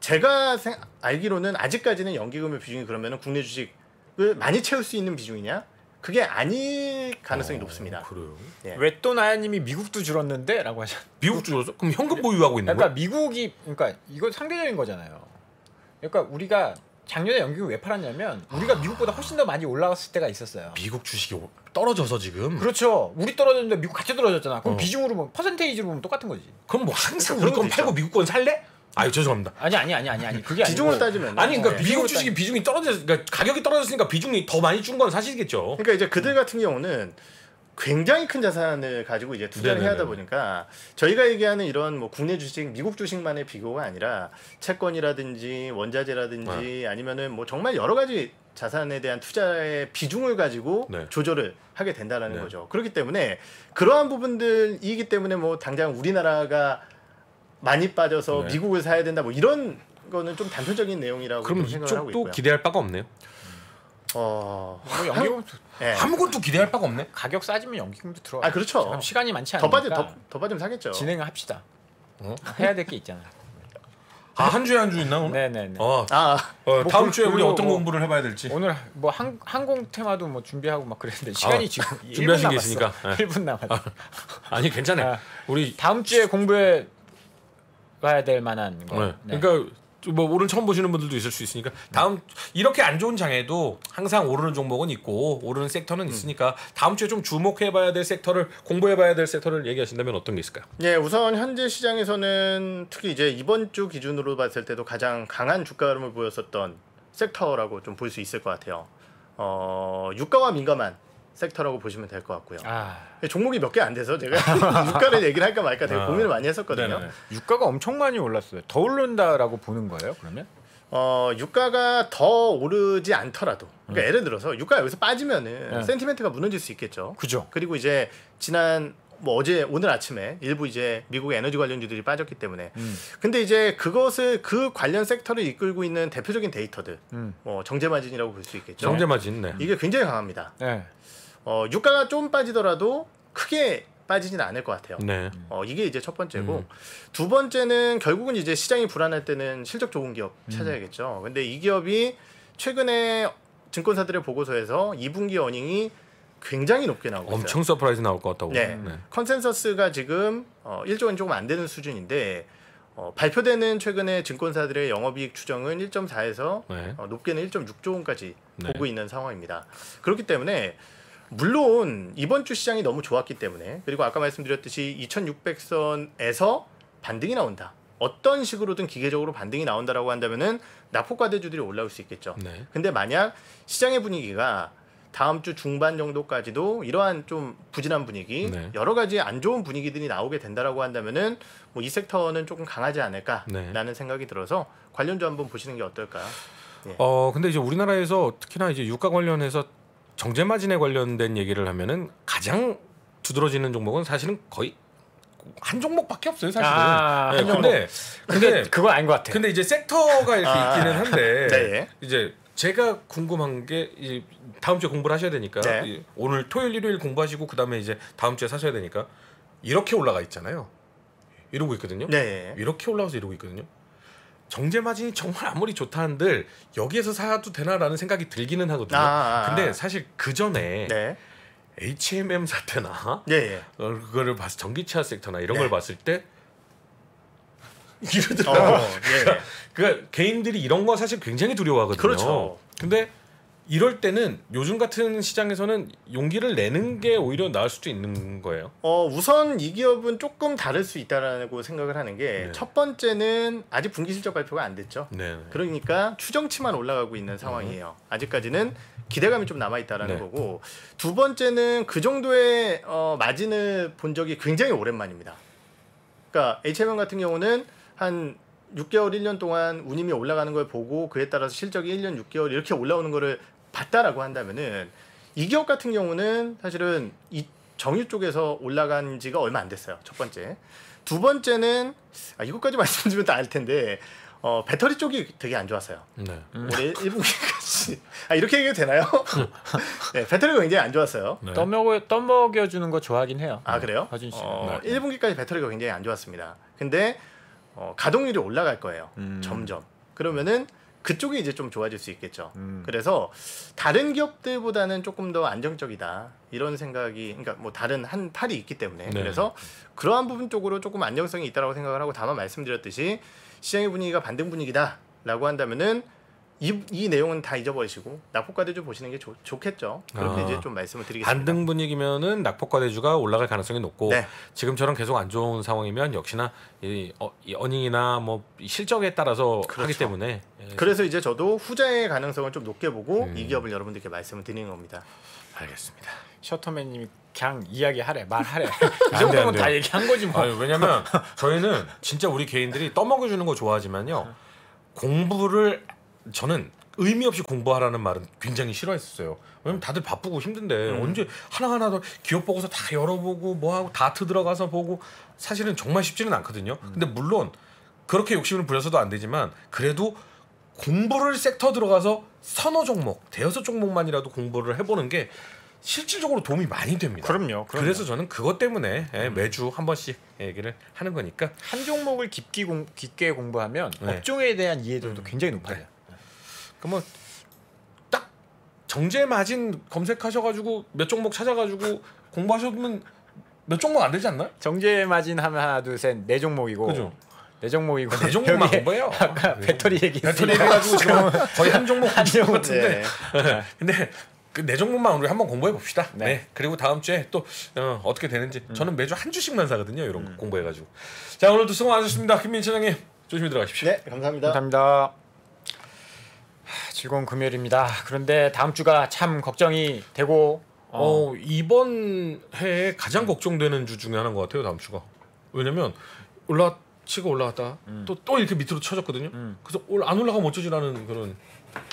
S3: 제가 생, 알기로는 아직까지는 연기금의 비중이 그러면은 국내 주식을 많이 채울 수 있는 비중이냐? 그게 아닐 가능성이 어, 높습니다. 그래요? 예. 왜또 나야님이 미국도 줄었는데라고 하셨. 미국 줄었어? 그럼 현금 네.
S2: 보유하고 있는 그러니까 거야? 그 미국이 그러니까 이건 상대적인 거잖아요. 그러니까 우리가 작년에 영국이 왜 팔았냐면 우리가 미국보다 훨씬 더 많이 올라갔을 때가 있었어요.
S1: 미국 주식이
S2: 떨어져서 지금. 그렇죠. 우리 떨어졌는데 미국 같이 떨어졌잖아. 그럼 어. 비중으로 보면 뭐 퍼센테이지로 보면 똑같은 거지. 그럼 뭐 항상
S1: 우리 건 팔고 미국 건 살래? 아유 죄송합니다. 아니 아니 아니 아니 아니 그게 비중으로 따지면 아니 그러니까 어, 미국 주식이 따... 비중이 떨어져 그러니까 가격이 떨어졌으니까 비중이 더 많이 준건 사실이겠죠. 그러니까 이제 그들 같은 경우는
S3: 굉장히 큰 자산을 가지고 이제 투자를 네네네. 해야 하다 보니까 저희가 얘기하는 이런 뭐 국내 주식, 미국 주식만의 비교가 아니라 채권이라든지 원자재라든지 네. 아. 니면은뭐 정말 여러 가지 자산에 대한 투자의 비중을 가지고 네. 조절을 하게 된다라는 네. 거죠. 그렇기 때문에 그러한 부분들이기 때문에 뭐 당장 우리나라가 많이 빠져서 네. 미국을 사야 된다 뭐 이런 거는 좀 단편적인 내용이라고 생각을 하고 있고요.
S1: 기대할 바가 없네요. 어, 뭐 연기 네. 아무것도 기대할 바가 없네.
S2: 가격 싸지면 연기금도 들어. 아 그렇죠. 시간이 많지 않아니더 빠지 더, 더 빠지면 사겠죠. 진행을 합시다.
S1: 어? 해야 될 게 있잖아. 아한 주에 한 주 있나 오늘? 네네네. 어, 아, 어, 뭐, 다음 주에 우리 어떤 뭐,
S2: 공부를 해봐야 될지. 오늘 뭐 항, 항공 테마도 뭐 준비하고 막 그랬는데 아, 시간이 아, 지금 준비하신 게 있으니까 네. 예. 1분 남았어.
S1: 아, 니 괜찮아. 아, 우리 다음 주에 공부해 가야 될 만한 거. 네. 네. 그러니까 뭐 오늘 처음 보시는 분들도 있을 수 있으니까 다음 이렇게 안 좋은 장에도 항상 오르는 종목은 있고 오르는 섹터는 음. 있으니까 다음 주에 좀 주목해봐야 될 섹터를 공부해봐야 될 섹터를 얘기하신다면 어떤 게 있을까요?
S3: 예, 우선 현재 시장에서는 특히 이제 이번 주 기준으로 봤을 때도 가장 강한 주가 흐름을 보였었던 섹터라고 좀 볼 수 있을 것 같아요. 어, 유가와 민감한 섹터라고 보시면 될 것 같고요. 아... 예, 종목이 몇 개 안 돼서 제가 유가를 얘기를 할까 말까 되게 아... 고민을 많이 했었거든요. 네네. 유가가 엄청 많이 올랐어요. 더 오른다라고 보는 거예요, 그러면? 어, 유가가 더 오르지 않더라도 그러니까 음. 예를 들어서 유가 여기서 빠지면은 네. 센티멘트가 무너질 수 있겠죠. 그죠. 그리고 이제 지난 뭐 어제 오늘 아침에 일부 이제 미국의 에너지 관련주들이 빠졌기 때문에 음. 근데 이제 그것을 그 관련 섹터를 이끌고 있는 대표적인 데이터들 음. 뭐 정제 마진이라고 볼 수 있겠죠. 정제 마진 네. 이게 굉장히 강합니다. 네. 어, 유가가 좀 빠지더라도 크게 빠지진 않을 것 같아요. 네. 어, 이게 이제 첫 번째고 음. 두 번째는 결국은 이제 시장이 불안할 때는 실적 좋은 기업 음. 찾아야겠죠. 음. 근데 이 기업이 최근에 증권사들의 보고서에서 2분기 어닝이 굉장히 높게 나오고 있어요. 엄청
S1: 서프라이즈 나올 것 같다고. 네. 네.
S3: 컨센서스가 지금 어, 1조 원 조금 안 되는 수준인데 어, 발표되는 최근에 증권사들의 영업이익 추정은 1.4에서 네. 어, 높게는 1.6조 원까지 네. 보고 있는 상황입니다. 그렇기 때문에 물론 이번 주 시장이 너무 좋았기 때문에 그리고 아까 말씀드렸듯이 2600선에서 반등이 나온다. 어떤 식으로든 기계적으로 반등이 나온다라고 한다면은 낙폭과대주들이 올라올 수 있겠죠. 네. 근데 만약 시장의 분위기가 다음 주 중반 정도까지도 이러한 좀 부진한 분위기, 네. 여러 가지 안 좋은 분위기들이 나오게 된다라고 한다면은 뭐이 섹터는 조금 강하지 않을까라는 네. 생각이 들어서 관련주 한번 보시는 게 어떨까. 예.
S1: 어 근데 이제 우리나라에서 특히나 이제 유가 관련해서 정제 마진에 관련된 얘기를 하면은 가장 두드러지는 종목은 사실은 거의 한 종목밖에 없어요 사실은. 아, 네, 근데, 근데 근데 그건 아닌 것 같아. 근데 이제 섹터가 이렇게 아, 있기는 한데 네. 이제 제가 궁금한 게 다음 주에 공부를 하셔야 되니까 네. 오늘 토요일 일요일 공부하시고 그 다음에 이제 다음 주에 사셔야 되니까 이렇게 올라가 있잖아요. 이러고 있거든요. 네. 이렇게 올라가서 이러고 있거든요. 정제 마진이 정말 아무리 좋다 한들 여기에서 사도 되나라는 생각이 들기는 하거든요. 아, 아, 아. 근데 사실 그 전에 네. HMM 사태나 예, 예. 어, 그거를 봤 전기차 섹터나 이런 네. 걸 봤을 때
S4: 이러더라고. 어, 예. 예.
S1: 그러니까, 그러니까 개인들이 이런 거 사실 굉장히 두려워하거든요. 그렇죠. 근데 이럴 때는 요즘 같은 시장에서는 용기를 내는 게 오히려 나을 수도 있는 거예요.
S3: 어 우선 이 기업은 조금 다를 수 있다라고 생각을 하는 게첫 네. 번째는 아직 분기 실적 발표가 안 됐죠. 네. 그러니까 추정치만 올라가고 있는 상황이에요. 음. 아직까지는 기대감이 좀 남아 있다라는 네. 거고 두 번째는 그 정도의 어, 마진을 본 적이 굉장히 오랜만입니다. 그러니까 h m 같은 경우는 한 6개월 1년 동안 운임이 올라가는 걸 보고 그에 따라서 실적이 1년 6개월 이렇게 올라오는 거를 봤다라고 한다면은 이 기업 같은 경우는 사실은 이 정유 쪽에서 올라간 지가 얼마 안 됐어요. 첫 번째. 두 번째는 아, 이것까지 말씀드리면 다 알 텐데 어, 배터리 쪽이 되게 안 좋았어요. 네. 음. 올해 1분기까지. 아, 이렇게 얘기해도 되나요? 네, 배터리가 굉장히 안 좋았어요. 네. 떠먹여, 떠먹여주는 거 좋아하긴 해요. 아, 그래요? 네, 하준 씨. 어, 네. 1분기까지 배터리가 굉장히 안 좋았습니다. 근데 어, 가동률이 올라갈 거예요. 음. 점점. 그러면은 그쪽이 이제 좀 좋아질 수 있겠죠. 음. 그래서 다른 기업들보다는 조금 더 안정적이다 이런 생각이 그러니까 뭐 다른 한 팔이 있기 때문에 네. 그래서 그러한 부분 쪽으로 조금 안정성이 있다라고 생각을 하고 다만 말씀드렸듯이 시장의 분위기가 반등 분위기다라고 한다면은 이, 이 내용은 다 잊어버리시고 낙폭과대주 보시는 게 좋, 좋겠죠. 그렇게 아. 이제 좀 말씀을 드리겠습니다.
S1: 반등 분위기면은 낙폭과대주가 올라갈 가능성이 높고 네. 지금처럼 계속 안 좋은 상황이면 역시나 이, 어, 이 어닝이나 뭐 실적에 따라서 그렇죠. 하기 때문에
S3: 예. 그래서 이제 저도 후자의 가능성을 좀 높게 보고 음. 이 기업을 여러분들께 말씀을 드리는 겁니다. 알겠습니다. 셔터맨님이 그냥 이야기하래 말하래
S1: 이 정도면 다 얘기한 거지 뭐. 아니, 왜냐면 저희는 진짜 우리 개인들이 떠먹여주는 거 좋아하지만요 어. 공부를 저는 의미 없이 공부하라는 말은 굉장히 싫어했었어요. 왜냐면 다들 바쁘고 힘든데 음. 언제 하나하나 더 기업 보고서 다 열어보고 뭐하고 다트 들어가서 보고 사실은 정말 쉽지는 않거든요. 음. 근데 물론 그렇게 욕심을 부려서도 안 되지만 그래도 공부를 섹터 들어가서 선호 종목, 대여섯 종목만이라도 공부를 해보는 게 실질적으로 도움이 많이 됩니다. 그럼요. 그럼요. 그래서 저는 그것 때문에 예, 음. 매주 한 번씩 얘기를 하는 거니까 한 종목을 깊게, 공, 깊게 공부하면 네. 업종에 대한 이해도도 음. 굉장히 높아요. 네. 그러면
S2: 딱 정제 마진 검색하셔가지고 몇 종목 찾아가지고 공부하셨으면 몇 종목 안 되지 않나 정제 마진 하면 하나 둘 셋 네 종목이고 그죠? 네 종목이고 아, 네 종목만 공부해요. 아까 아, 배터리 얘기 배터리 얘가지고 지금 거의 한 종목 한 종목 같은데 네. 근데
S1: 그 네 종목만 우리 한번 공부해 봅시다. 네. 네. 그리고 다음 주에 또 어, 어 떻게 되는지 음. 저는 매주 한 주씩만 사거든요. 이런 음. 거 음. 공부해가지고. 자 오늘도 수고 많으셨습니다. 김민철 형님 조심히 들어가십시오. 네 감사합니다. 감사합니다. 즐거운 금요일입니다. 그런데 다음 주가 참 걱정이 되고 어, 어 이번 해에 가장 걱정되는 주 중에 하나인 것 같아요. 다음 주가 왜냐면 올라 치고 올라갔다 또또 음. 이렇게 밑으로 쳐졌거든요. 음. 그래서 안 올라가면 어쩌지라는 그런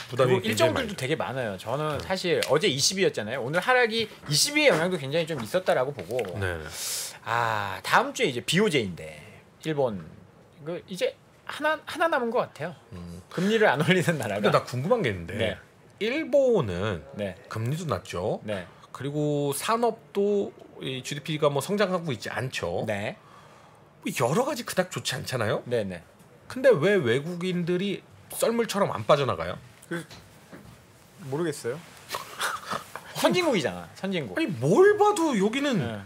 S1: 부담이 일정들도
S2: 되게 많아요. 저는 네. 사실 어제 20이었잖아요. 오늘 하락이 20의 영향도 굉장히 좀 있었다라고 보고 네네. 아 다음 주에 이제 BOJ인데 일본 그 이제 하나 하나 남은 것 같아요.
S1: 음. 금리를 안 올리는 나라가. 근데 나 궁금한 게 있는데 네. 일본은 네. 금리도 낮죠. 네. 그리고 산업도 이 GDP가 뭐 성장하고 있지 않죠. 네. 뭐 여러 가지 그닥 좋지 않잖아요. 네네. 네. 근데 왜 외국인들이 썰물처럼 안 빠져나가요? 그, 모르겠어요. 선진국이잖아. 선진국. 아니 뭘 봐도 여기는 네.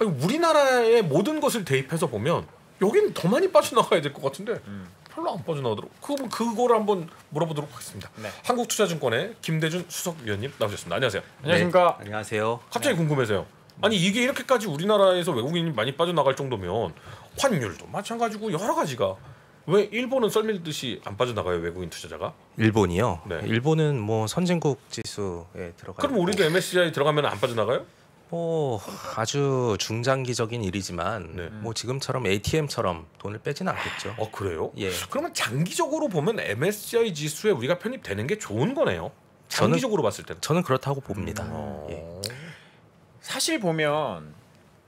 S1: 아니, 우리나라의 모든 것을 대입해서 보면 여기는 더 많이 빠져나가야 될 것 같은데 음. 별로 안 빠져나오더라고. 그 그거 그걸 한번 물어보도록 하겠습니다. 네. 한국투자증권의 김대준 수석위원님 나오셨습니다. 안녕하세요. 안녕하십니까. 네. 안녕하세요. 갑자기 네. 궁금해서요. 아니 이게 이렇게까지 우리나라에서 외국인이 많이 빠져나갈 정도면 환율도 마찬가지고 여러 가지가 왜 일본은 썰밀듯이 안 빠져나가요 외국인 투자자가?
S4: 일본이요? 네. 일본은 뭐 선진국 지수에 들어가. 그럼 우리도 MSCI 들어가면 안 빠져나가요? 뭐 아주 중장기적인 일이지만 네. 뭐 지금처럼 ATM처럼 돈을 빼지는 않겠죠. 어 그래요? 예. 그러면 장기적으로 보면 MSCI 지수에 우리가 편입되는 게 좋은
S1: 거네요. 장기적으로 저는, 봤을 때는 저는 그렇다고 봅니다. 음. 예. 사실
S2: 보면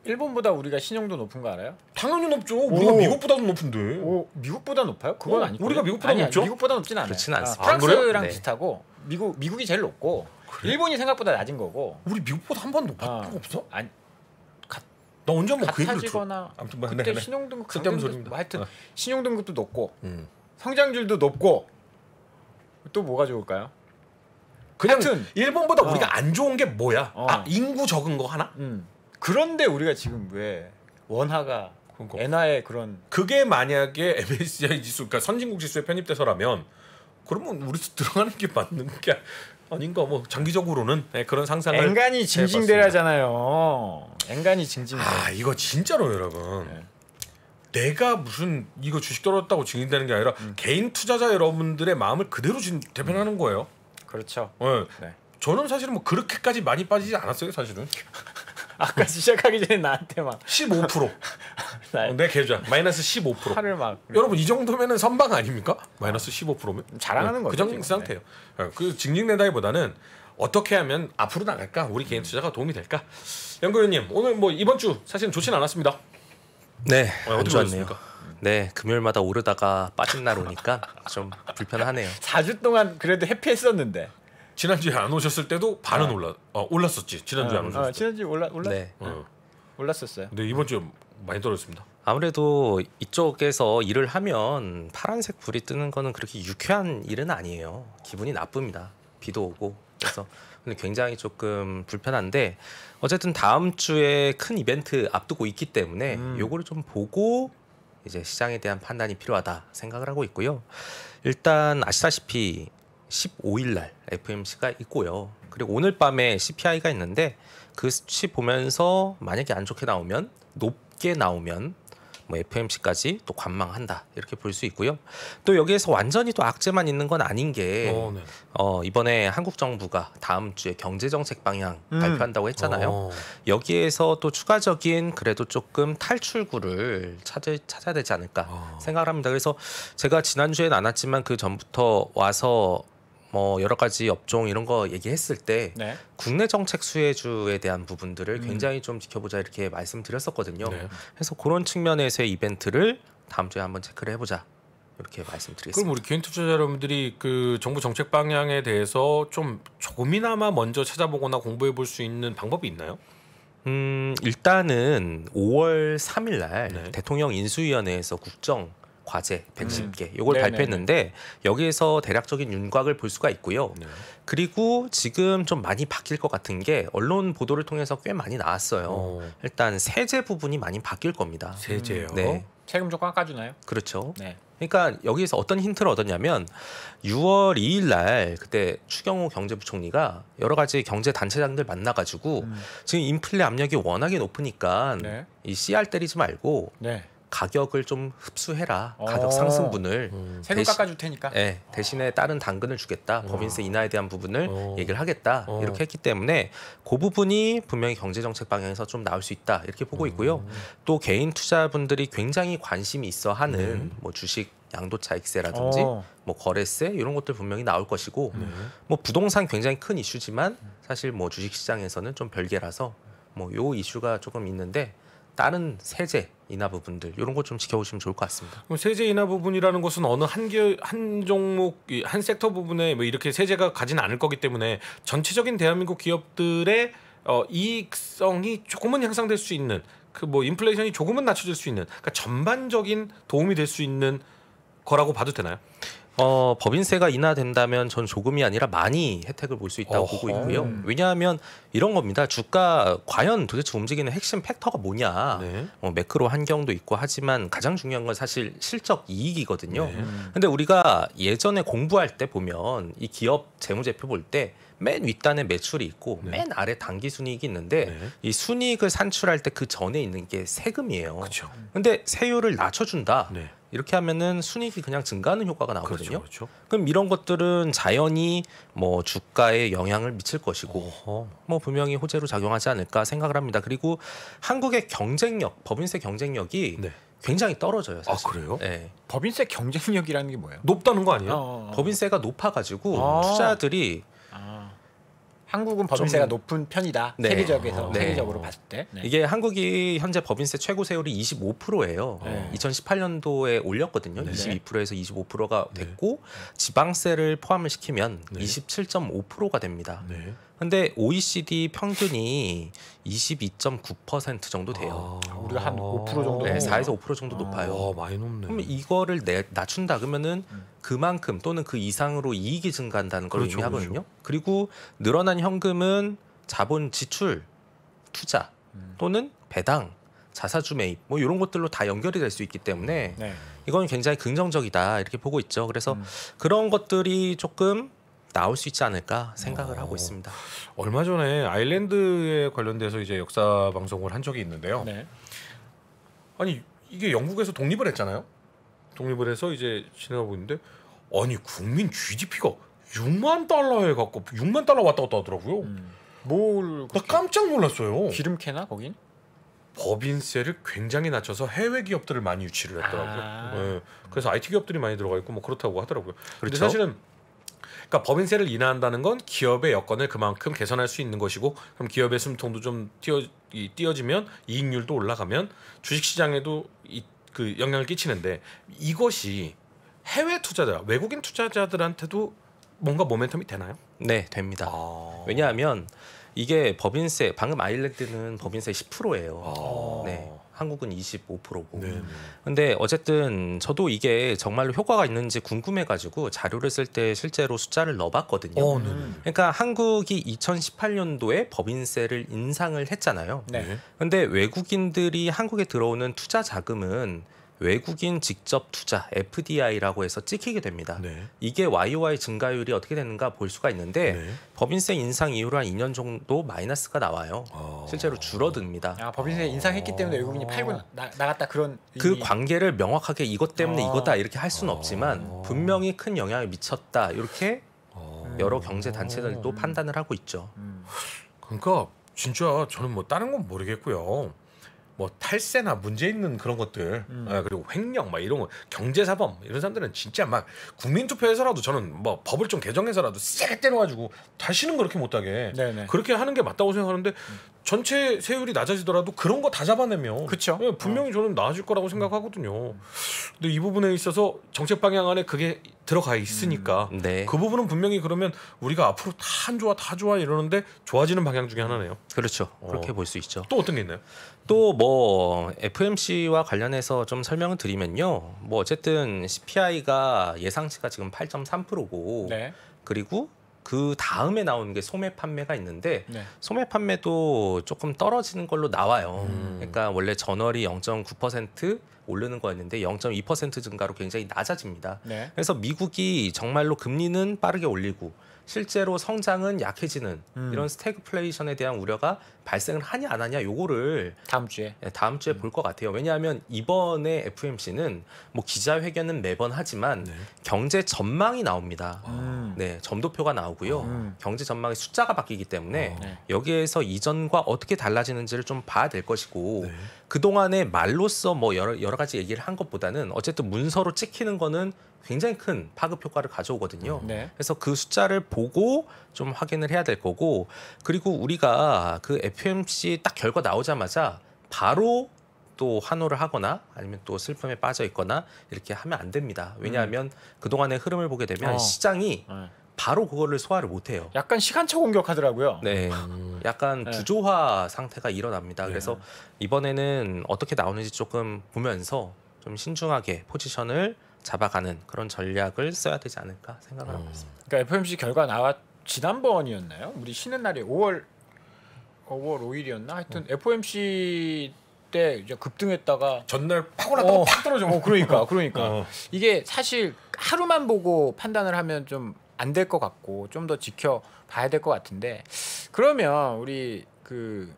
S1: 일본보다 우리가 신용도 높은 거 알아요?
S2: 당연히 높죠. 우리가 오. 미국보다도 높은데. 오, 미국보다 높아요? 그건 어, 아니고. 우리가 미국보다 아니, 높죠? 미국보다 높진 않아요. 그렇진 않습니다. 아, 프랑스랑 네. 비슷하고 미국 미국이 제일 높고 그래? 일본이 생각보다 낮은 거고. 우리 미국보다 한번 높았던 거 아. 없어? 아니. 나 언제 한번 그 얘기를 들어. 아무튼 뭐, 그때 네, 네. 신용등급 강등급 뭐 하여튼 어. 신용등급도 높고 음. 성장률도 높고 또 뭐가 좋을까요?
S1: 그냥 하여튼, 일본보다 어. 우리가 안 좋은 게 뭐야? 어. 아 인구 적은 거 하나? 음. 그런데 우리가 지금 왜 원화가 엔화의 그런 그게 만약에 MSCI 지수 그러니까 선진국 지수에 편입돼서라면 그러면 우리 도 들어가는 게 맞는 게 아닌가 뭐 장기적으로는 네, 그런 상상을 앵간이 징징대라잖아요. 앵간이 징징. 아 이거 진짜로 여러분. 네. 내가 무슨 이거 주식 떨어졌다고 증인되는 게 아니라 음. 개인 투자자 여러분들의 마음을 그대로 지금 대변하는 거예요. 그렇죠. 네. 네. 저는 사실은 뭐 그렇게까지 많이 빠지지 않았어요, 사실은. 아까 시작하기 전에 나한테 막 15%. 나... 어, 내 계좌 마이너스 15%. 화를 막 여러분 이 정도면은 선방 아닙니까? 마이너스 15%면 자랑하는 어, 그 거죠. 그 정도 상태예요. 네. 어, 그 징징대다기보다는 어떻게 하면 앞으로 나갈까? 우리 개인 투자가 도움이 될까? 연구위원님 오늘 뭐 이번 주 사실은 좋진 않았습니다.
S4: 네, 어, 안 좋았네요. 네, 금요일마다 오르다가 빠진 날 오니까 좀 불편하네요.
S1: 4주 동안 그래도 해피했었는데. 지난주에 안 오셨을 때도 반은
S4: 아. 올라 어, 올랐었지. 지난주에 아, 안 아, 오셨을
S2: 때. 지난주 올라 올라
S1: 네.
S4: 어. 올랐었어요. 근데 이번 주에 많이 떨어졌습니다. 아무래도 이쪽에서 일을 하면 파란색 불이 뜨는 거는 그렇게 유쾌한 일은 아니에요. 기분이 나쁩니다. 비도 오고 그래서 근데 굉장히 조금 불편한데 어쨌든 다음 주에 큰 이벤트 앞두고 있기 때문에 음. 요거를 좀 보고 이제 시장에 대한 판단이 필요하다 생각을 하고 있고요. 일단 아시다시피 15일 날 FMC가 있고요. 그리고 오늘 밤에 CPI가 있는데 그 수치 보면서 만약에 안 좋게 나오면 높게 나오면 뭐 FMC까지 또 관망한다 이렇게 볼 수 있고요. 또 여기에서 완전히 또 악재만 있는 건 아닌 게 어, 네. 어, 이번에 한국 정부가 다음 주에 경제 정책 방향 음. 발표한다고 했잖아요. 어. 여기에서 또 추가적인 그래도 조금 탈출구를 찾을, 찾아야 되지 않을까 어. 생각합니다. 그래서 제가 지난 주에 는 나눴지만 그 전부터 와서 뭐 여러 가지 업종 이런 거 얘기했을 때 네. 국내 정책 수혜주에 대한 부분들을 음. 굉장히 음. 좀 지켜보자 이렇게 말씀드렸었거든요. 네. 그래서 그런 측면에서의 이벤트를 다음 주에 한번 체크를 해보자. 이렇게 말씀드리겠습니다. 그럼 우리
S1: 개인 투자자 여러분들이 그 정부 정책 방향에 대해서 좀 조금이나마 먼저 찾아보거나 공부해 볼 수 있는 방법이 있나요?
S4: 음, 일단은 5월 3일 날 네. 대통령 인수위원회에서 국정 과제 110개 음. 이걸 네네. 발표했는데 여기에서 대략적인 윤곽을 볼 수가 있고요. 네. 그리고 지금 좀 많이 바뀔 것 같은 게 언론 보도를 통해서 꽤 많이 나왔어요. 오. 어. 일단 세제 부분이 많이 바뀔 겁니다. 세제요? 네.
S2: 세금 좀 깎아주나요?
S4: 그렇죠. 네. 그러니까 여기에서 어떤 힌트를 얻었냐면 6월 2일 날 그때 추경호 경제부총리가 여러 가지 경제 단체장들 만나가지고 음. 지금 인플레 압력이 워낙에 높으니까 네. 이 씨알 때리지 말고 네. 가격을 좀 흡수해라. 어. 가격 상승분을 음. 세금 깎아줄 테니까. 네, 대신에 다른 당근을 주겠다. 어. 법인세 인하에 대한 부분을 어. 얘기를 하겠다. 이렇게 했기 때문에 그 부분이 분명히 경제 정책 방향에서 좀 나올 수 있다. 이렇게 보고 있고요. 음. 또 개인 투자분들이 굉장히 관심이 있어 하는 네. 뭐 주식 양도 차익세라든지 어. 뭐 거래세 이런 것들 분명히 나올 것이고 네. 뭐 부동산 굉장히 큰 이슈지만 사실 뭐 주식 시장에서는 좀 별개라서 뭐 요 이슈가 조금 있는데 다른 세제 인하 부분들 이런 것 좀 지켜보시면 좋을 것 같습니다.
S1: 세제 인하 부분이라는 것은 어느 한개한 종목
S4: 한 섹터 부분에 뭐 이렇게 세제가
S1: 가진 않을 거기 때문에 전체적인 대한민국 기업들의 어, 이익성이 조금은 향상될 수 있는 그 뭐 인플레이션이 조금은 낮춰질 수 있는 그러니까 전반적인 도움이 될 수
S4: 있는 거라고 봐도 되나요? 어, 법인세가 인하된다면 전 조금이 아니라 많이 혜택을 볼 수 있다고 어허. 보고 있고요. 음. 왜냐하면 이런 겁니다. 주가 과연 도대체 움직이는 핵심 팩터가 뭐냐. 네. 어, 매크로 환경도 있고 하지만 가장 중요한 건 사실 실적 이익이거든요. 네. 근데 우리가 예전에 공부할 때 보면 이 기업 재무제표 볼 때 맨 윗단에 매출이 있고 네. 맨 아래 단기 순이익이 있는데 네. 이 순이익을 산출할 때 그 전에 있는 게 세금이에요. 그쵸. 근데 세율을 낮춰준다. 네. 이렇게 하면은 순이익이 그냥 증가하는 효과가 나오거든요. 그렇죠, 그렇죠. 그럼 이런 것들은 자연히 뭐 주가에 영향을 미칠 것이고 어허. 뭐 분명히 호재로 작용하지 않을까 생각을 합니다. 그리고 한국의 경쟁력, 법인세 경쟁력이 네. 굉장히 떨어져요. 아, 사실. 아 그래요? 네. 법인세 경쟁력이라는 게 뭐예요? 높다는 거 아니에요? 아, 아, 아. 법인세가 높아가지고 아. 투자들이
S2: 한국은 법인세가 높은 편이다. 네. 세계적에서 어. 네. 세계적으로 봤을 때 네.
S4: 이게 한국이 현재 법인세 최고 세율이 25%예요. 네. 2018년도에 올렸거든요. 22%에서 25%가 됐고 지방세를 포함을 시키면 27.5%가 됩니다. 근데 OECD 평균이 22.9% 정도 돼요. 아, 우리가 한 5% 정도. 네, 4에서 5% 정도 높아요. 아, 많이 높네. 그럼 이거를 내, 낮춘다 그러면은 음. 그만큼 또는 그 이상으로 이익이 증가한다는 걸 그렇죠, 의미하거든요. 그렇죠. 그리고 늘어난 현금은 자본 지출, 투자 음. 또는 배당, 자사주 매입 뭐 이런 것들로 다 연결이 될 수 있기 때문에 네. 이건 굉장히 긍정적이다 이렇게 보고 있죠. 그래서 음. 그런 것들이 조금 나올 수 있지 않을까 생각을 어, 하고 있습니다. 얼마 전에 아일랜드에 관련돼서 이제 역사
S1: 방송을 한 적이 있는데요. 네. 아니 이게 영국에서 독립을 했잖아요. 독립을 해서 이제 지나가고 있는데 아니 국민 GDP가 6만 달러에 갖고 6만 달러 왔다 갔다 하더라고요. 음. 뭘? 나 깜짝 놀랐어요. 기름캐나 거긴? 법인세를 굉장히 낮춰서 해외 기업들을 많이 유치를 했더라고요. 아~ 네. 그래서 IT 기업들이 많이 들어가 있고 뭐 그렇다고 하더라고요. 그렇죠? 근데 사실은 그러니까 법인세를 인하한다는 건 기업의 여건을 그만큼 개선할 수 있는 것이고 그럼 기업의 숨통도 좀 띄어 이, 띄어지면 이익률도 올라가면 주식시장에도 이, 그 영향을 끼치는데
S4: 이것이 해외 투자자 외국인 투자자들한테도 뭔가 모멘텀이 되나요? 네 됩니다. 아... 왜냐하면 이게 법인세 방금 아일랜드는 법인세 10%예요. 아... 네. 한국은 25%고. 그런데 어쨌든 저도 이게 정말로 효과가 있는지 궁금해가지고 자료를 쓸 때 실제로 숫자를 넣어봤거든요. 어, 네, 그러니까 한국이 2018년도에 법인세를 인상을 했잖아요. 그런데 외국인들이 한국에 들어오는 투자 자금은 외국인 직접 투자 FDI라고 해서 찍히게 됩니다. 네. 이게 YOY 증가율이 어떻게 되는가 볼 수가 있는데 네. 법인세 인상 이후로 한 2년 정도 마이너스가 나와요. 어... 실제로 줄어듭니다. 아, 법인세 인상했기 때문에
S2: 외국인이 팔고 아. 나, 나갔다 그런
S4: 그의 관계를 명확하게 이것 때문에 어... 이거다 이렇게 할 수는 없지만 분명히 큰 영향을 미쳤다 이렇게 어... 여러 경제 단체들도 음. 판단을 하고 있죠. 음. 그러니까 진짜 저는 뭐 다른 건
S1: 모르겠고요. 뭐 탈세나 문제 있는 그런 것들 음. 아, 그리고 횡령 막 이런 거 경제사범 이런 사람들은 진짜 막 국민투표에서라도 저는 뭐 법을 좀 개정해서라도 쎄 때려가지고 다시는 그렇게 못하게 네네. 그렇게 하는 게 맞다고 생각하는데 전체 세율이 낮아지더라도 그런 거 다 잡아내면 그쵸? 예, 분명히 어. 저는 나아질 거라고 생각하거든요 음. 근데 이 부분에 있어서 정책 방향 안에 그게 들어가 있으니까 음. 네. 그 부분은 분명히 그러면 우리가 앞으로 다안 좋아 다 좋아 이러는데 좋아지는 방향 중에 하나네요
S4: 그렇죠 그렇게 어. 볼수 있죠 또 어떤 게 있나요? 또뭐 FMC와 관련해서 좀 설명을 드리면요. 뭐 어쨌든 CPI가 예상치가 지금 8.3%고 네. 그리고 그 다음에 나오는 게 소매 판매가 있는데 네. 소매 판매도 조금 떨어지는 걸로 나와요. 음. 그러니까 원래 전월이 0.9% 오르는 거였는데 0.2% 증가로 굉장히 낮아집니다. 네. 그래서 미국이 정말로 금리는 빠르게 올리고 실제로 성장은 약해지는 음. 이런 스태그플레이션에 대한 우려가 발생을 하냐 안 하냐 요거를 다음 주에 네, 다음 주에 음. 볼것 같아요. 왜냐하면 이번에 FMC는 뭐 기자회견은 매번 하지만 네. 경제 전망이 나옵니다. 아. 음. 네, 점도표가 나오고요. 음. 경제 전망의 숫자가 바뀌기 때문에 아. 네. 여기에서 이전과 어떻게 달라지는지를 좀 봐야 될 것이고 네. 그동안의 말로써 뭐 여러, 여러 가지 얘기를 한 것보다는 어쨌든 문서로 찍히는 거는 굉장히 큰 파급 효과를 가져오거든요. 음. 네. 그래서 그 숫자를 보고 좀 확인을 해야 될 거고 그리고 우리가 그 FMC 딱 결과 나오자마자 바로 또 환호를 하거나 아니면 또 슬픔에 빠져 있거나 이렇게 하면 안 됩니다. 왜냐하면 음. 그동안의 흐름을 보게 되면 어. 시장이 네. 바로 그거를 소화를 못해요. 약간 시간차 공격하더라고요. 네, 약간 네. 부조화 상태가 일어납니다. 네. 그래서 이번에는 어떻게 나오는지 조금 보면서 좀 신중하게 포지션을 잡아가는 그런 전략을 써야 되지 않을까 생각을 음. 하고 있습니다. 그러니까 FMC 결과 나왔
S2: 지난번이었나요? 우리 쉬는 날이 5월 5월 5일이었나? 하여튼 FOMC 때 이제 급등했다가 전날 파고났다가 어, 팍 떨어져. 어, 그러니까, 그러니까 어. 이게 사실 하루만 보고 판단을 하면 좀 안 될 것 같고 좀 더 지켜봐야 될 것 같은데 그러면 우리 그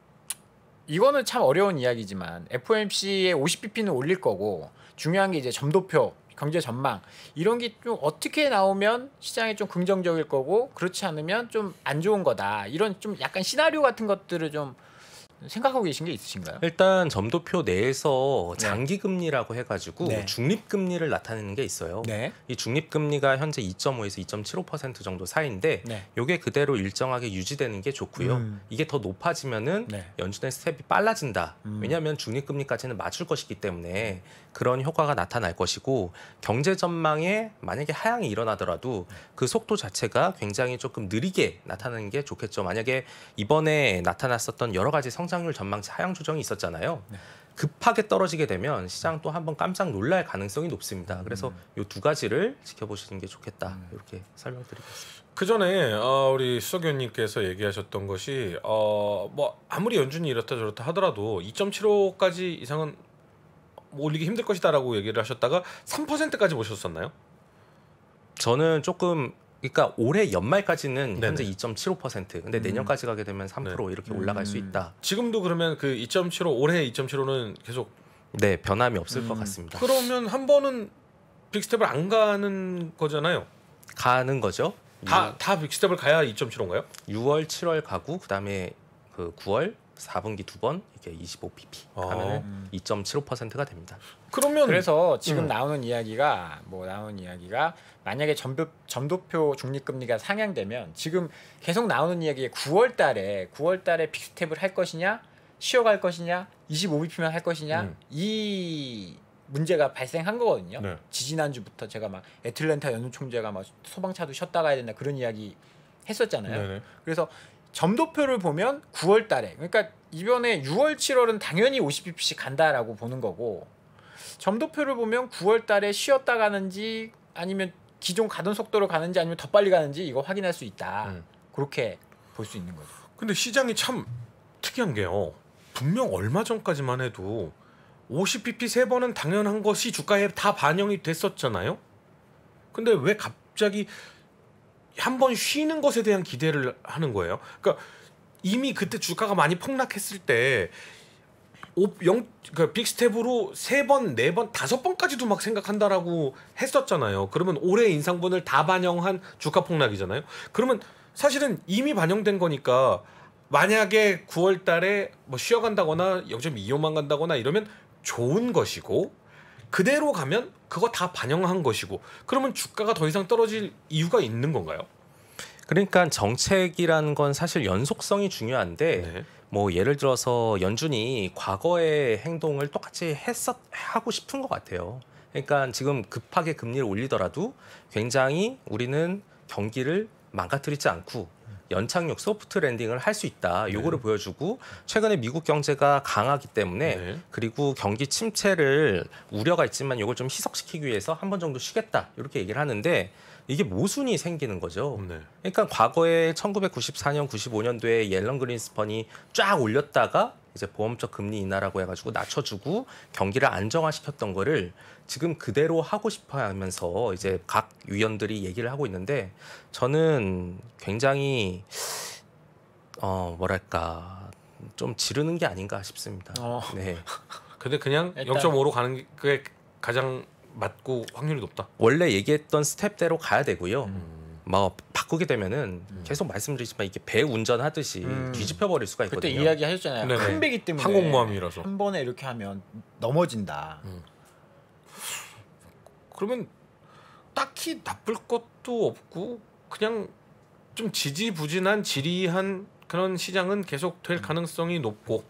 S2: 이거는 참 어려운 이야기지만 FOMC의 50bp는 올릴 거고 중요한 게 이제 점도표 경제 전망 이런 게 좀 어떻게 나오면 시장이 좀 긍정적일 거고 그렇지 않으면 좀 안 좋은 거다 이런 좀 약간 시나리오 같은 것들을 좀 생각하고 계신 게 있으신가요?
S4: 일단 점도표 내에서 네. 장기 금리라고 해가지고 네. 중립 금리를 나타내는 게 있어요. 네. 이 중립 금리가 현재 2.5에서 2.75% 정도 사이인데 네. 요 이게 그대로 일정하게 유지되는 게 좋고요. 음. 이게 더 높아지면은 네. 연준의 스텝이 빨라진다. 음. 왜냐하면 중립 금리까지는 맞출 것이기 때문에 음. 그런 효과가 나타날 것이고 경제 전망에 만약에 하향이 일어나더라도 그 속도 자체가 굉장히 조금 느리게 나타나는 게 좋겠죠. 만약에 이번에 나타났었던 여러 가지 성장률 전망치 하향 조정이 있었잖아요. 네. 급하게 떨어지게 되면 시장 또 한 번 깜짝 놀랄 가능성이 높습니다. 음. 그래서 음. 이두 가지를 지켜보시는 게 좋겠다 음. 이렇게 설명드리겠습니다. 그 전에 어,
S1: 우리 수석 위원님께서 얘기하셨던 것이 어, 뭐 아무리 연준이 이렇다 저렇다 하더라도 2.75까지 이상은 올리기 힘들 것이다라고 얘기를 하셨다가 3%까지
S4: 보셨었나요 저는 조금 그러니까 올해 연말까지는 현재 2.75% 근데 음. 내년까지 가게 되면 3% 네. 이렇게 올라갈 음. 수 있다. 지금도 그러면 그 2.75 올해 2.75는 계속 네 변함이 없을 음. 것 같습니다.
S1: 그러면 한 번은
S4: 빅스텝을 안 가는 거잖아요. 가는 거죠. 다 다 빅스텝을 가야 2.75인가요? 6월, 7월 가고 그다음에 그 9월, 4분기 두 번 이렇게 25pp 하면 2.75%가 됩니다.
S1: 그러면 그래서
S4: 지금 음. 나오는 이야기가
S2: 뭐 나오는 이야기가 만약에 점표, 점도표 중립금리가 상향되면 지금 계속 나오는 이야기에 9월달에 9월달에 빅스텝을 할 것이냐 쉬어갈 것이냐 25bp만 할 것이냐 음. 이 문제가 발생한 거거든요. 네. 지지난주부터 제가 막 애틀랜타 연준 총재가 막 소방차도 쉬었다 가야 된다 그런 이야기 했었잖아요. 네네. 그래서 점도표를 보면 9월 달에 그러니까 이번에 6월 7월은 당연히 50bp씩 간다라고 보는 거고 점도표를 보면 9월 달에 쉬었다 가는지 아니면 기존 가던 속도로 가는지 아니면 더 빨리 가는지 이거 확인할 수 있다. 음.
S1: 그렇게 볼 수 있는 거죠. 근데 시장이 참 특이한 게요. 분명 얼마 전까지만 해도 50bp 세 번은 당연한 것이 주가에 다 반영이 됐었잖아요. 근데 왜 갑자기 한번 쉬는 것에 대한 기대를 하는 거예요. 그러니까 이미 그때 주가가 많이 폭락했을 때 영, 그러니까 빅스텝으로 세 번, 네 번, 다섯 번까지도 막 생각한다라고 했었잖아요. 그러면 올해 인상분을 다 반영한 주가 폭락이잖아요. 그러면 사실은 이미 반영된 거니까 만약에 9월 달에 뭐 쉬어간다거나 0.25만 간다거나 이러면 좋은 것이고 그대로 가면 그거 다
S4: 반영한 것이고 그러면 주가가 더 이상 떨어질 이유가 있는 건가요? 그러니까 정책이라는건 사실 연속성이 중요한데 네. 뭐 예를 들어서 연준이 과거의 행동을 똑같이 했었 하고 싶은 것 같아요. 그러니까 지금 급하게 금리를 올리더라도 굉장히 우리는 경기를 망가뜨리지 않고 연착륙 소프트 랜딩을 할 수 있다. 네. 요거를 네. 보여주고 최근에 미국 경제가 강하기 때문에 네. 그리고 경기 침체를 우려가 있지만 요걸 좀 희석시키기 위해서 한 번 정도 쉬겠다. 이렇게 얘기를 하는데 이게 모순이 생기는 거죠. 네. 그러니까 과거에 1994년, 95년도에 옐런 그린스펀이 쫙 올렸다가 이제 보험적 금리 인하라고 해가지고 낮춰주고 경기를 안정화시켰던 거를 지금 그대로 하고 싶어 하면서 이제 각 위원들이 얘기를 하고 있는데 저는 굉장히 어 뭐랄까 좀 지르는 게 아닌가 싶습니다. 어. 네.
S1: 근데 그냥 일단... 0.5로 가는 게 가장 맞고 확률이
S4: 높다. 원래 얘기했던 스텝대로 가야 되고요. 음. 막 바꾸게 되면은 음. 계속 말씀드리지만 이게 배 운전하듯이 음. 뒤집혀 버릴 수가 있거든요. 그때 이야기 하셨잖아요. 네네. 큰 배기 때문에 항공모함이라서 한
S2: 번에 이렇게 하면 넘어진다. 음.
S1: 그러면 딱히 나쁠 것도 없고 그냥 좀 지지부진한 지리한 그런 시장은 계속 될 음. 가능성이 높고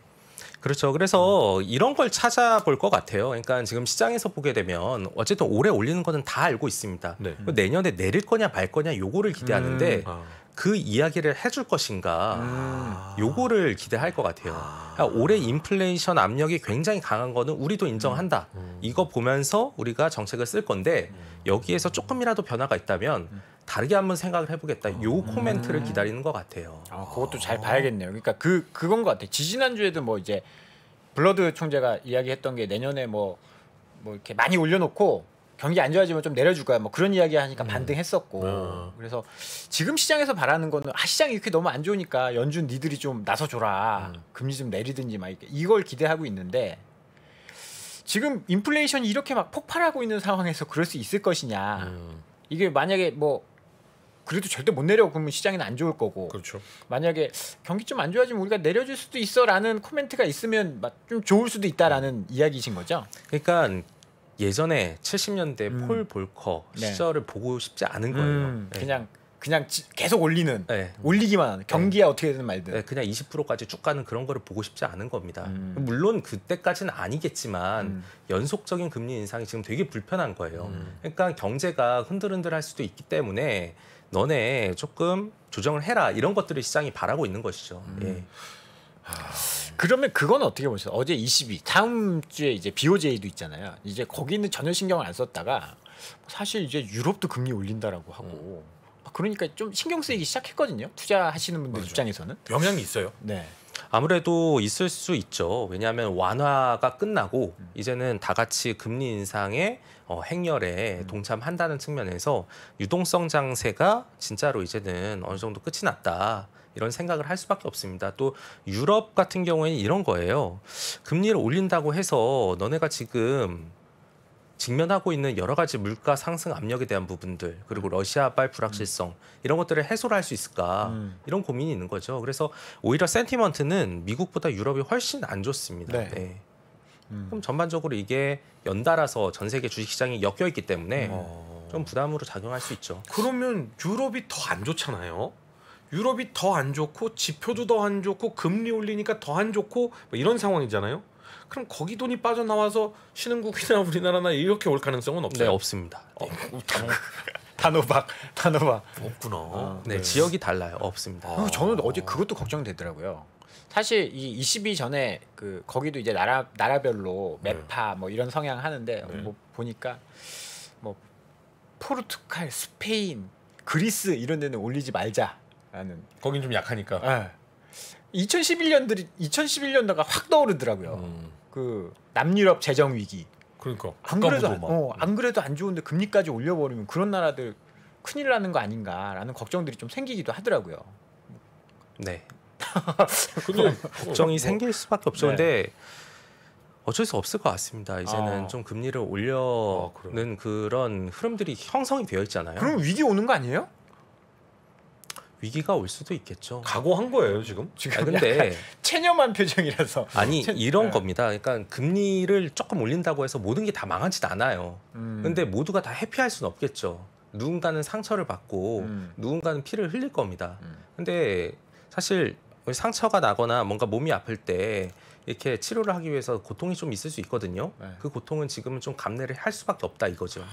S4: 그렇죠. 그래서 이런 걸 찾아볼 것 같아요. 그러니까 지금 시장에서 보게 되면 어쨌든 올해 올리는 거는 다 알고 있습니다. 네. 내년에 내릴 거냐 말 거냐 요거를 기대하는데 음, 아. 그 이야기를 해줄 것인가 음. 요거를 기대할 것 같아요. 아. 그러니까 올해 인플레이션 압력이 굉장히 강한 거는 우리도 인정한다. 음. 음. 이거 보면서 우리가 정책을 쓸 건데 음. 여기에서 조금이라도 변화가 있다면 다르게 한번 생각을 해보겠다. 요 음. 코멘트를 기다리는 것 같아요. 아, 그것도 잘 봐야겠네요. 그러니까 그 그건 것 같아요. 지지난 주에도 뭐 이제
S2: 블러드 총재가 이야기했던 게 내년에 뭐뭐 뭐 이렇게 많이 올려놓고 경기 안 좋아지면 좀 내려줄 거야 뭐 그런 이야기 하니까 음. 반등했었고 음. 그래서 지금 시장에서 바라는 거는 아 시장이 이렇게 너무 안 좋으니까 연준 니들이 좀 나서줘라 음. 금리 좀 내리든지 막 이걸 기대하고 있는데 지금 인플레이션이 이렇게 막 폭발하고 있는 상황에서 그럴 수 있을 것이냐 음. 이게 만약에 뭐 그래도 절대 못 내려 그러면 시장에는 안 좋을 거고. 그렇죠. 만약에 경기 좀 안 좋아지면 우리가 내려줄 수도 있어라는 코멘트가 있으면
S4: 좀 좋을 수도 있다라는 음. 이야기이신 거죠. 그러니까 예전에 70년대 음. 폴 볼커 네. 시절을 네. 보고 싶지 않은 거예요. 음, 네. 그냥 그냥 지, 계속 올리는 네. 올리기만 하는 경기야 네. 어떻게 되든 말든 네, 그냥 20%까지 쭉 가는 그런 거를 보고 싶지 않은 겁니다. 음. 물론 그때까지는 아니겠지만 음. 연속적인 금리 인상이 지금 되게 불편한 거예요. 음. 그러니까 경제가 흔들흔들할 수도 있기 때문에 너네 조금 조정을 해라 이런 것들을 시장이 바라고 있는 것이죠. 음. 예. 그러면 그건 어떻게 보세요?
S2: 어제 22 다음 주에 이제 BOJ도 있잖아요. 이제 거기는 전혀 신경을 안 썼다가 사실 이제 유럽도 금리 올린다라고 하고 음. 그러니까 좀 신경 쓰이기 시작했거든요. 투자하시는 분들 맞아. 입장에서는 영향이 있어요. 네.
S4: 아무래도 있을 수 있죠. 왜냐하면 완화가 끝나고 음. 이제는 다 같이 금리 인상에 어, 행렬에 음. 동참한다는 측면에서 유동성 장세가 진짜로 이제는 어느 정도 끝이 났다. 이런 생각을 할 수밖에 없습니다. 또 유럽 같은 경우에는 이런 거예요. 금리를 올린다고 해서 너네가 지금 직면하고 있는 여러 가지 물가 상승 압력에 대한 부분들 그리고 러시아발 불확실성 음. 이런 것들을 해소를 할 수 있을까 음. 이런 고민이 있는 거죠. 그래서 오히려 센티먼트는 미국보다 유럽이 훨씬 안 좋습니다. 네. 네. 음. 그럼 전반적으로 이게 연달아서 전 세계 주식시장이 엮여 있기 때문에 어... 좀 부담으로 작용할 수 있죠. 그러면 유럽이 더 안 좋잖아요.
S1: 유럽이 더 안 좋고 지표도 더 안 좋고 금리 올리니까 더 안 좋고 뭐 이런 상황이잖아요. 그럼 거기 돈이 빠져나와서 신흥국이나 우리나라나 이렇게 올 가능성은 네, 없어요? 네, 없습니다. 네. 어, 단호, 단호박, 단호박. 없구나. 아,
S4: 네, 네, 지역이 달라요. 없습니다. 아,
S2: 저는 어제 어. 그것도 걱정되더라고요. 사실 이 20위 전에 그 거기도 이제 나라 나라별로 메파 네. 뭐 이런 성향 하는데 네. 뭐 보니까 뭐 포르투갈, 스페인, 그리스 이런 데는 올리지 말자라는 거긴 좀 약하니까. 네. 예. 2011년들이 2011년도가 확 떠오르더라고요. 음. 그 남유럽 재정 위기. 그러니까 안 그래도 안, 어, 네. 안 그래도 안 좋은데 금리까지 올려버리면 그런 나라들 큰일 나는 거 아닌가라는 걱정들이 좀 생기기도 하더라고요.
S4: 네, 근데 어, 어, 걱정이 뭐 생길 수밖에 없죠. 네. 근데 어쩔 수 없을 것 같습니다. 이제는 아. 좀 금리를 아, 올려는 아, 그런 흐름들이 형성이 되어 있잖아요. 그럼 위기 오는 거 아니에요? 위기가 올 수도 있겠죠. 각오한 거예요 지금? 지금 아, 근데 체념한 표정이라서 아니 체... 이런 네. 겁니다. 그러니까 금리를 조금 올린다고 해서 모든 게 다 망하진 않아요. 음. 근데 모두가 다 해피할 수는 없겠죠. 누군가는 상처를 받고 음. 누군가는 피를 흘릴 겁니다. 음. 근데 사실 상처가 나거나 뭔가 몸이 아플 때 이렇게 치료를 하기 위해서 고통이 좀 있을 수 있거든요. 네. 그 고통은 지금은 좀 감내를 할 수밖에 없다 이거죠.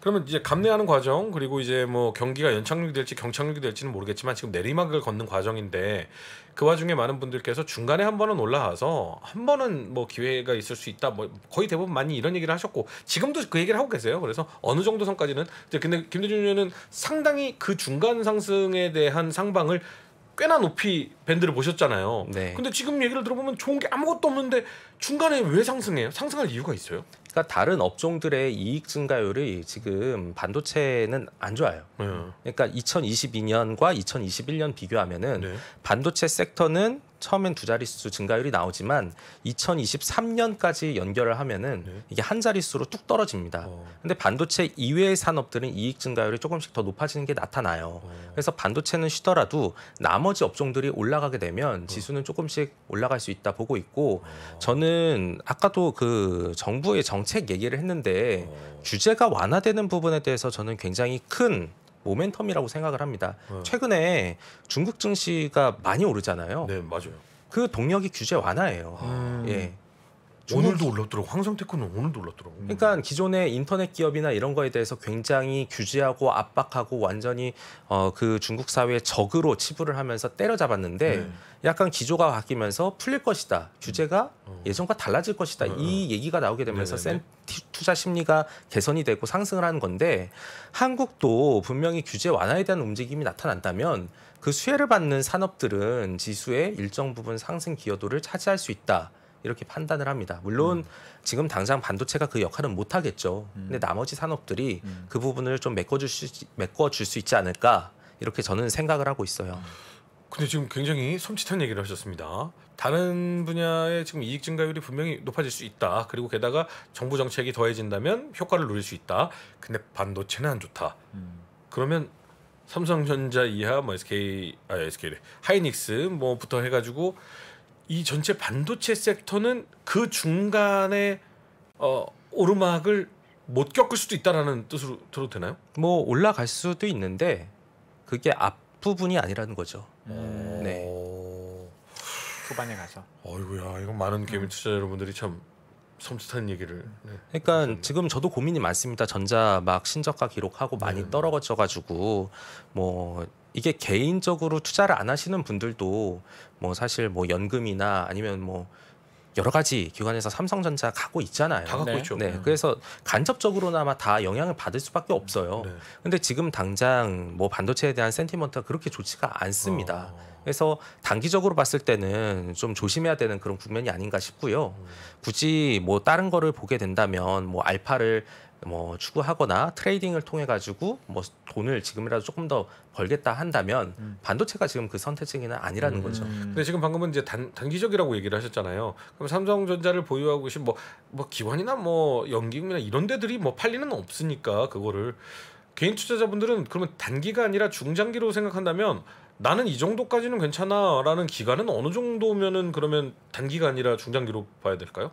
S1: 그러면 이제 감내하는 과정 그리고 이제 뭐 경기가 연착륙이 될지 경착륙이 될지는 모르겠지만 지금 내리막을 걷는 과정인데 그 와중에 많은 분들께서 중간에 한 번은 올라와서 한 번은 뭐 기회가 있을 수 있다 뭐 거의 대부분 많이 이런 얘기를 하셨고 지금도 그 얘기를 하고 계세요. 그래서 어느 정도 선까지는 근데 김대중 의원은 상당히 그 중간 상승에 대한 상방을 꽤나 높이 밴드를 보셨잖아요 네. 근데 지금 얘기를 들어보면 좋은 게 아무것도 없는데
S4: 중간에 왜 상승해요? 상승할 이유가 있어요? 그러니까 다른 업종들의 이익 증가율이 지금 반도체는 안 좋아요. 네. 그러니까 2022년과 2021년 비교하면은 네. 반도체 섹터는 처음엔 두 자릿수 증가율이 나오지만 2023년까지 연결을 하면은 네. 이게 한 자릿수로 뚝 떨어집니다. 어. 근데 반도체 이외의 산업들은 이익 증가율이 조금씩 더 높아지는 게 나타나요. 어. 그래서 반도체는 쉬더라도 나머지 업종들이 올라가게 되면 어. 지수는 조금씩 올라갈 수 있다 보고 있고 어. 저는 아까도 그 정부의 정책 얘기를 했는데 어. 규제가 완화되는 부분에 대해서 저는 굉장히 큰 모멘텀이라고 생각을 합니다. 네. 최근에 중국 증시가 많이 오르잖아요. 네, 맞아요. 그 동력이 규제 완화예요. 음. 예. 오늘도
S1: 올랐더라고. 황성테크는 오늘도 올랐더라고.
S4: 그러니까 기존의 인터넷 기업이나 이런 거에 대해서 굉장히 규제하고 압박하고 완전히 어, 그 중국 사회의 적으로 치부를 하면서 때려잡았는데 네. 약간 기조가 바뀌면서 풀릴 것이다. 규제가 음. 어. 예전과 달라질 것이다. 어, 어. 이 얘기가 나오게 되면서 네, 네, 센 네. 투자 심리가 개선이 되고 상승을 하는 건데 한국도 분명히 규제 완화에 대한 움직임이 나타난다면 그 수혜를 받는 산업들은 지수의 일정 부분 상승 기여도를 차지할 수 있다. 이렇게 판단을 합니다. 물론 음. 지금 당장 반도체가 그 역할은 못 하겠죠. 음. 근데 나머지 산업들이 음. 그 부분을 좀 메꿔줄 수 메꿔줄 수 있지 않을까 이렇게 저는 생각을 하고 있어요. 음.
S1: 근데 지금 굉장히 섬찟한 얘기를 하셨습니다. 다른 분야의 지금 이익 증가율이 분명히 높아질 수 있다. 그리고 게다가 정부 정책이 더해진다면 효과를 누릴 수 있다. 근데 반도체는 안 좋다. 음. 그러면 삼성전자 이하 뭐 SK 아 SK 하이닉스 뭐부터 해가지고 이 전체 반도체 섹터는
S4: 그 중간에 어, 오르막을 못 겪을 수도 있다라는 뜻으로 들어도 되나요? 뭐 올라갈 수도 있는데 그게 앞부분이 아니라는 거죠. 음. 네. 초반에 가서. 어이구야, 이건 많은 게임 음. 투자
S1: 여러분들이 참섬뜩한 얘기를. 음.
S4: 네. 그러니까 네. 지금 저도 고민이 많습니다. 전자 막 신저가 기록하고 많이 네. 떨어져 가지고 뭐 이게 개인적으로 투자를 안 하시는 분들도 뭐 사실 뭐 연금이나 아니면 뭐 여러 가지 기관에서 삼성전자 갖고 있잖아요. 다 갖고 네. 있죠. 네. 음. 그래서 간접적으로나마 다 영향을 받을 수밖에 없어요. 네. 근데 지금 당장 뭐 반도체에 대한 센티먼트가 그렇게 좋지가 않습니다. 어... 그래서 단기적으로 봤을 때는 좀 조심해야 되는 그런 국면이 아닌가 싶고요. 음. 굳이 뭐 다른 거를 보게 된다면 뭐 알파를 뭐 추구하거나 트레이딩을 통해 가지고 뭐 돈을 지금이라도 조금 더 벌겠다 한다면 음. 반도체가 지금 그선택이는 아니라는 음. 거죠. 근데 지금 방금은 이제 단, 단기적이라고 얘기를 하셨잖아요. 그럼 삼성전자를
S1: 보유하고 계신 뭐뭐 뭐 기관이나 뭐 연기금이나 이런 데들이 뭐 팔리는 없으니까 그거를 개인 투자자분들은 그러면 단기가 아니라 중장기로 생각한다면 나는 이 정도까지는 괜찮아라는 기간은 어느 정도면은 그러면 단기가 아니라 중장기로 봐야
S4: 될까요?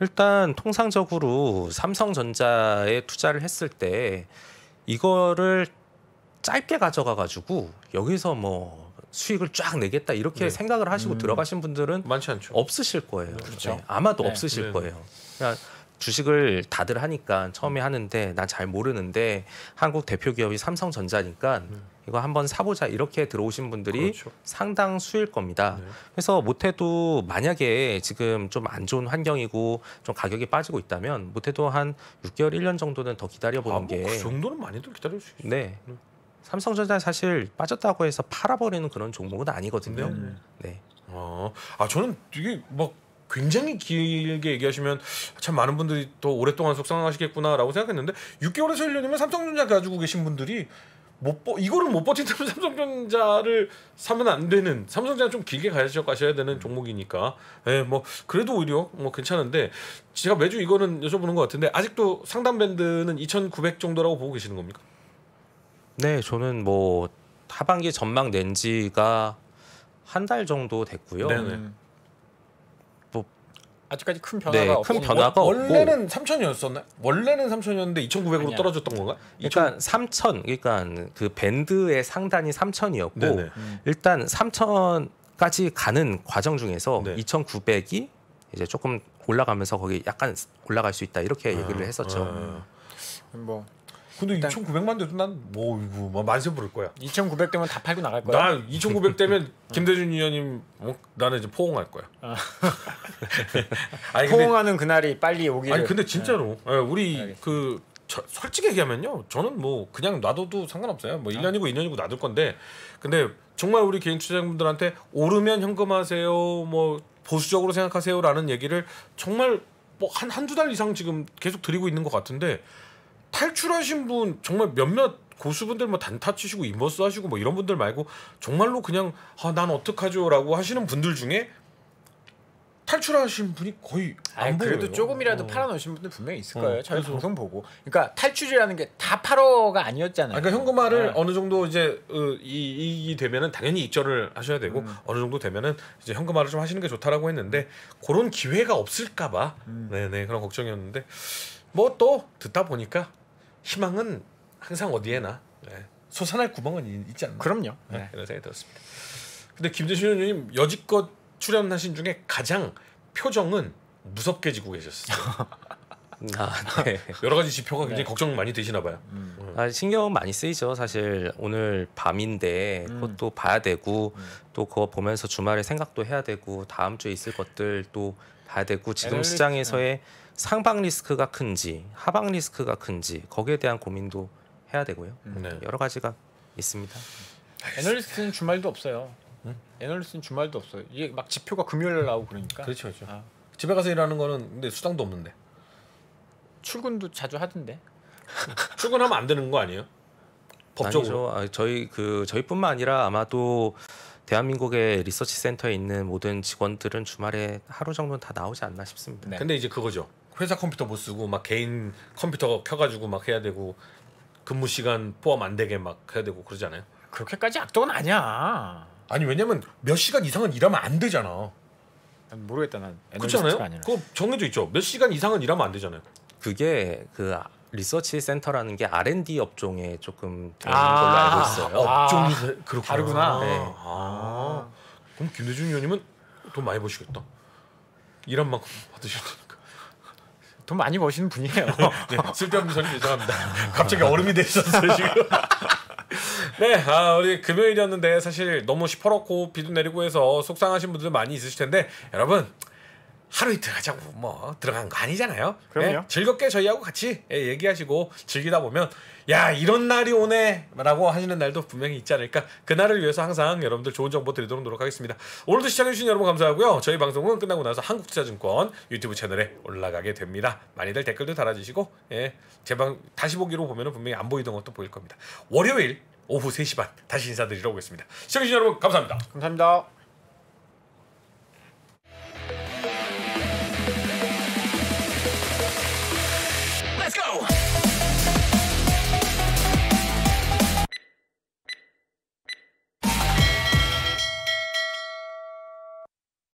S4: 일단 통상적으로 삼성전자에 투자를 했을 때 이거를 짧게 가져가 가지고 여기서 뭐 수익을 쫙 내겠다 이렇게 네. 생각을 하시고 음. 들어가신 분들은 많지 않죠. 없으실 거예요. 그렇죠. 네. 아마도 네. 없으실 네. 거예요. 그냥 그러니까 주식을 다들 하니까 처음에 음. 하는데 난 잘 모르는데 한국 대표 기업이 삼성전자니까 음. 이거 한번 사보자 이렇게 들어오신 분들이 그렇죠. 상당수일 겁니다. 네. 그래서 못해도 만약에 지금 좀 안 좋은 환경이고 좀 가격이 빠지고 있다면 못해도 한 6개월, 1년 정도는 더 기다려보는 아, 뭐 게그 정도는 많이들 기다릴 수 있죠. 네. 네. 삼성전자 사실 빠졌다고 해서 팔아버리는 그런 종목은 아니거든요. 네. 네. 아, 아 저는 이게 막 굉장히
S1: 길게 얘기하시면 참 많은 분들이 더 오랫동안 속상하시겠구나라고 생각했는데 6개월에서 1년이면 삼성전자 가지고 계신 분들이 못 버, 이거를 못 버틴다면 삼성전자를 사면 안 되는 삼성전자 좀 길게 가셔 가셔야 되는 음. 종목이니까 예뭐 그래도 오히려 뭐 괜찮은데 제가 매주 이거는 여쭤보는 것 같은데 아직도 상단 밴드는 2,900 정도라고 보고 계시는 겁니까?
S4: 네 저는 뭐 하반기 전망 낸 지가 한 달 정도 됐고요. 네네. 음.
S1: 아직까지 큰 변화가 네, 없고 큰 변화가 원, 없고 원래는
S4: 3천이었었나? 원래는 3천이었는데 2,900으로 아니야. 떨어졌던 건가? 그러니까 3천 그러니까 그 밴드의 상단이 3천이었고 음. 일단 3천까지 가는 과정 중에서 네. 2,900이 이제 조금 올라가면서 거기 약간 올라갈 수 있다 이렇게 아, 얘기를 아, 했었죠. 아.
S1: 뭐 근데 2,900만 돼도 난뭐 이거 뭐 만세 부를 거야. 2,900 되면 다 팔고 나갈 거야. 나2,900 되면 김대중 위원님 어, 나는 이제 포옹할 거야. 아. 니 포옹하는
S2: 근데, 그날이 빨리 오기를. 아니 근데 진짜로
S1: 네. 예, 우리 알겠습니다. 그 저, 솔직히 얘기하면요. 저는 뭐 그냥 놔둬도 상관없어요. 뭐 1년이고 아. 2년이고 놔둘 건데 근데 정말 우리 개인 투자자분들한테 오르면 현금하세요. 뭐 보수적으로 생각하세요라는 얘기를 정말 뭐 한 한두 달 이상 지금 계속 드리고 있는 것 같은데 탈출하신 분 정말 몇몇 고수분들 뭐 단타 치시고 인버스 하시고 뭐 이런 분들 말고 정말로 그냥 아, 난 어떡하죠라고 하시는 분들 중에 탈출하신 분이 거의 안 보여요. 그래도 조금이라도 어. 팔아놓으신 분들 분명히 있을 어, 거예요. 어, 저희 서 방송 보고. 그러니까 탈출이라는 게
S2: 다 팔어가 아니었잖아요. 그러니까 현금화를 네.
S1: 어느 정도 이제 어, 이, 익이 되면은 당연히 이절을 하셔야 되고 음. 어느 정도 되면은 이제 현금화를 좀 하시는 게 좋다라고 했는데 그런 기회가 없을까봐 음. 네네 네. 그런 걱정이었는데 뭐 또 듣다 보니까 희망은 항상 어디에나 네. 예. 솟아날 구멍은 있지 않나. 그럼요. 예, 네. 이런 생각이 들었습니다. 근데 김대신 의원님 여지껏 출연하신 중에 가장 표정은 무섭게 지고 계셨어요. 아, 네. 여러 가지 지표가 굉장히 네. 걱정 많이 되시나 봐요. 음.
S4: 음. 아, 신경 많이 쓰이죠. 사실 오늘 밤인데 음. 그것도 봐야 되고 음. 또 그거 보면서 주말에 생각도 해야 되고 다음 주에 있을 것들 또 봐야 되고 지금 시장에서의 네. 상방 리스크가 큰지 하방 리스크가 큰지 거기에 대한 고민도 해야 되고요. 음. 네. 네. 여러 가지가 있습니다.
S2: 애널리스트는 주말도 없어요. 응? 애널리스트는 주말도 없어요. 이게 막 지표가 금요일에 나오고 그러니까. 그렇죠, 그렇죠. 아.
S4: 집에 가서
S1: 일하는 거는 근데 수당도 없는데.
S2: 출근도 자주 하던데.
S1: 출근하면
S4: 안 되는 거 아니에요? 법적으로. 아니죠. 아, 저희 그 저희뿐만 아니라 아마도 대한민국의 리서치 센터에 있는 모든 직원들은 주말에 하루 정도는 다 나오지 않나 싶습니다. 네. 근데 이제 그거죠. 회사 컴퓨터 못 쓰고 막 개인 컴퓨터 켜가지고 막 해야 되고
S1: 근무 시간 포함 안 되게 막 해야 되고 그러지 않아요? 그렇게까지 악동은 아니야. 아니 왜냐면 몇 시간 이상은 일하면 안 되잖아. 난 모르겠다 난. 그렇지 아요 그거
S4: 정해져 있죠. 몇 시간 이상은 일하면 안 되잖아요. 그게 그 리서치 센터라는 게 R&D 업종에 조금 되는 아~ 걸로 알고 있어요. 아~ 업종이 아, 그렇구나. 다르구나. 아. 네.
S1: 아~ 그럼 김대중 의원님은 돈 많이 버시겠다. 일한 만큼 받으실 텐돈 많이 버시는 분이에요. 네, 네. 쓸데없는 소리 죄송합니다. 갑자기 얼음이 되셨어요 지금. 네, 아, 우리 금요일이었는데 사실 너무 시퍼렇고 비도 내리고 해서 속상하신 분들 많이 있으실 텐데 여러분 하루 이틀 하자고 뭐 들어간 거 아니잖아요. 그럼요. 네, 즐겁게 저희하고 같이 예, 얘기하시고 즐기다 보면 야 이런 날이 오네라고 하시는 날도 분명히 있지 않을까 그날을 위해서 항상 여러분들 좋은 정보 드리도록 노력하겠습니다 오늘도 시청해주신 여러분 감사하고요 저희 방송은 끝나고 나서 한국투자증권 유튜브 채널에 올라가게 됩니다 많이들 댓글도 달아주시고 예, 제방 다시 보기로 보면 분명히 안 보이던 것도 보일 겁니다 월요일 오후 3시 반 다시 인사드리러 오겠습니다 시청해주신 여러분 감사합니다 감사합니다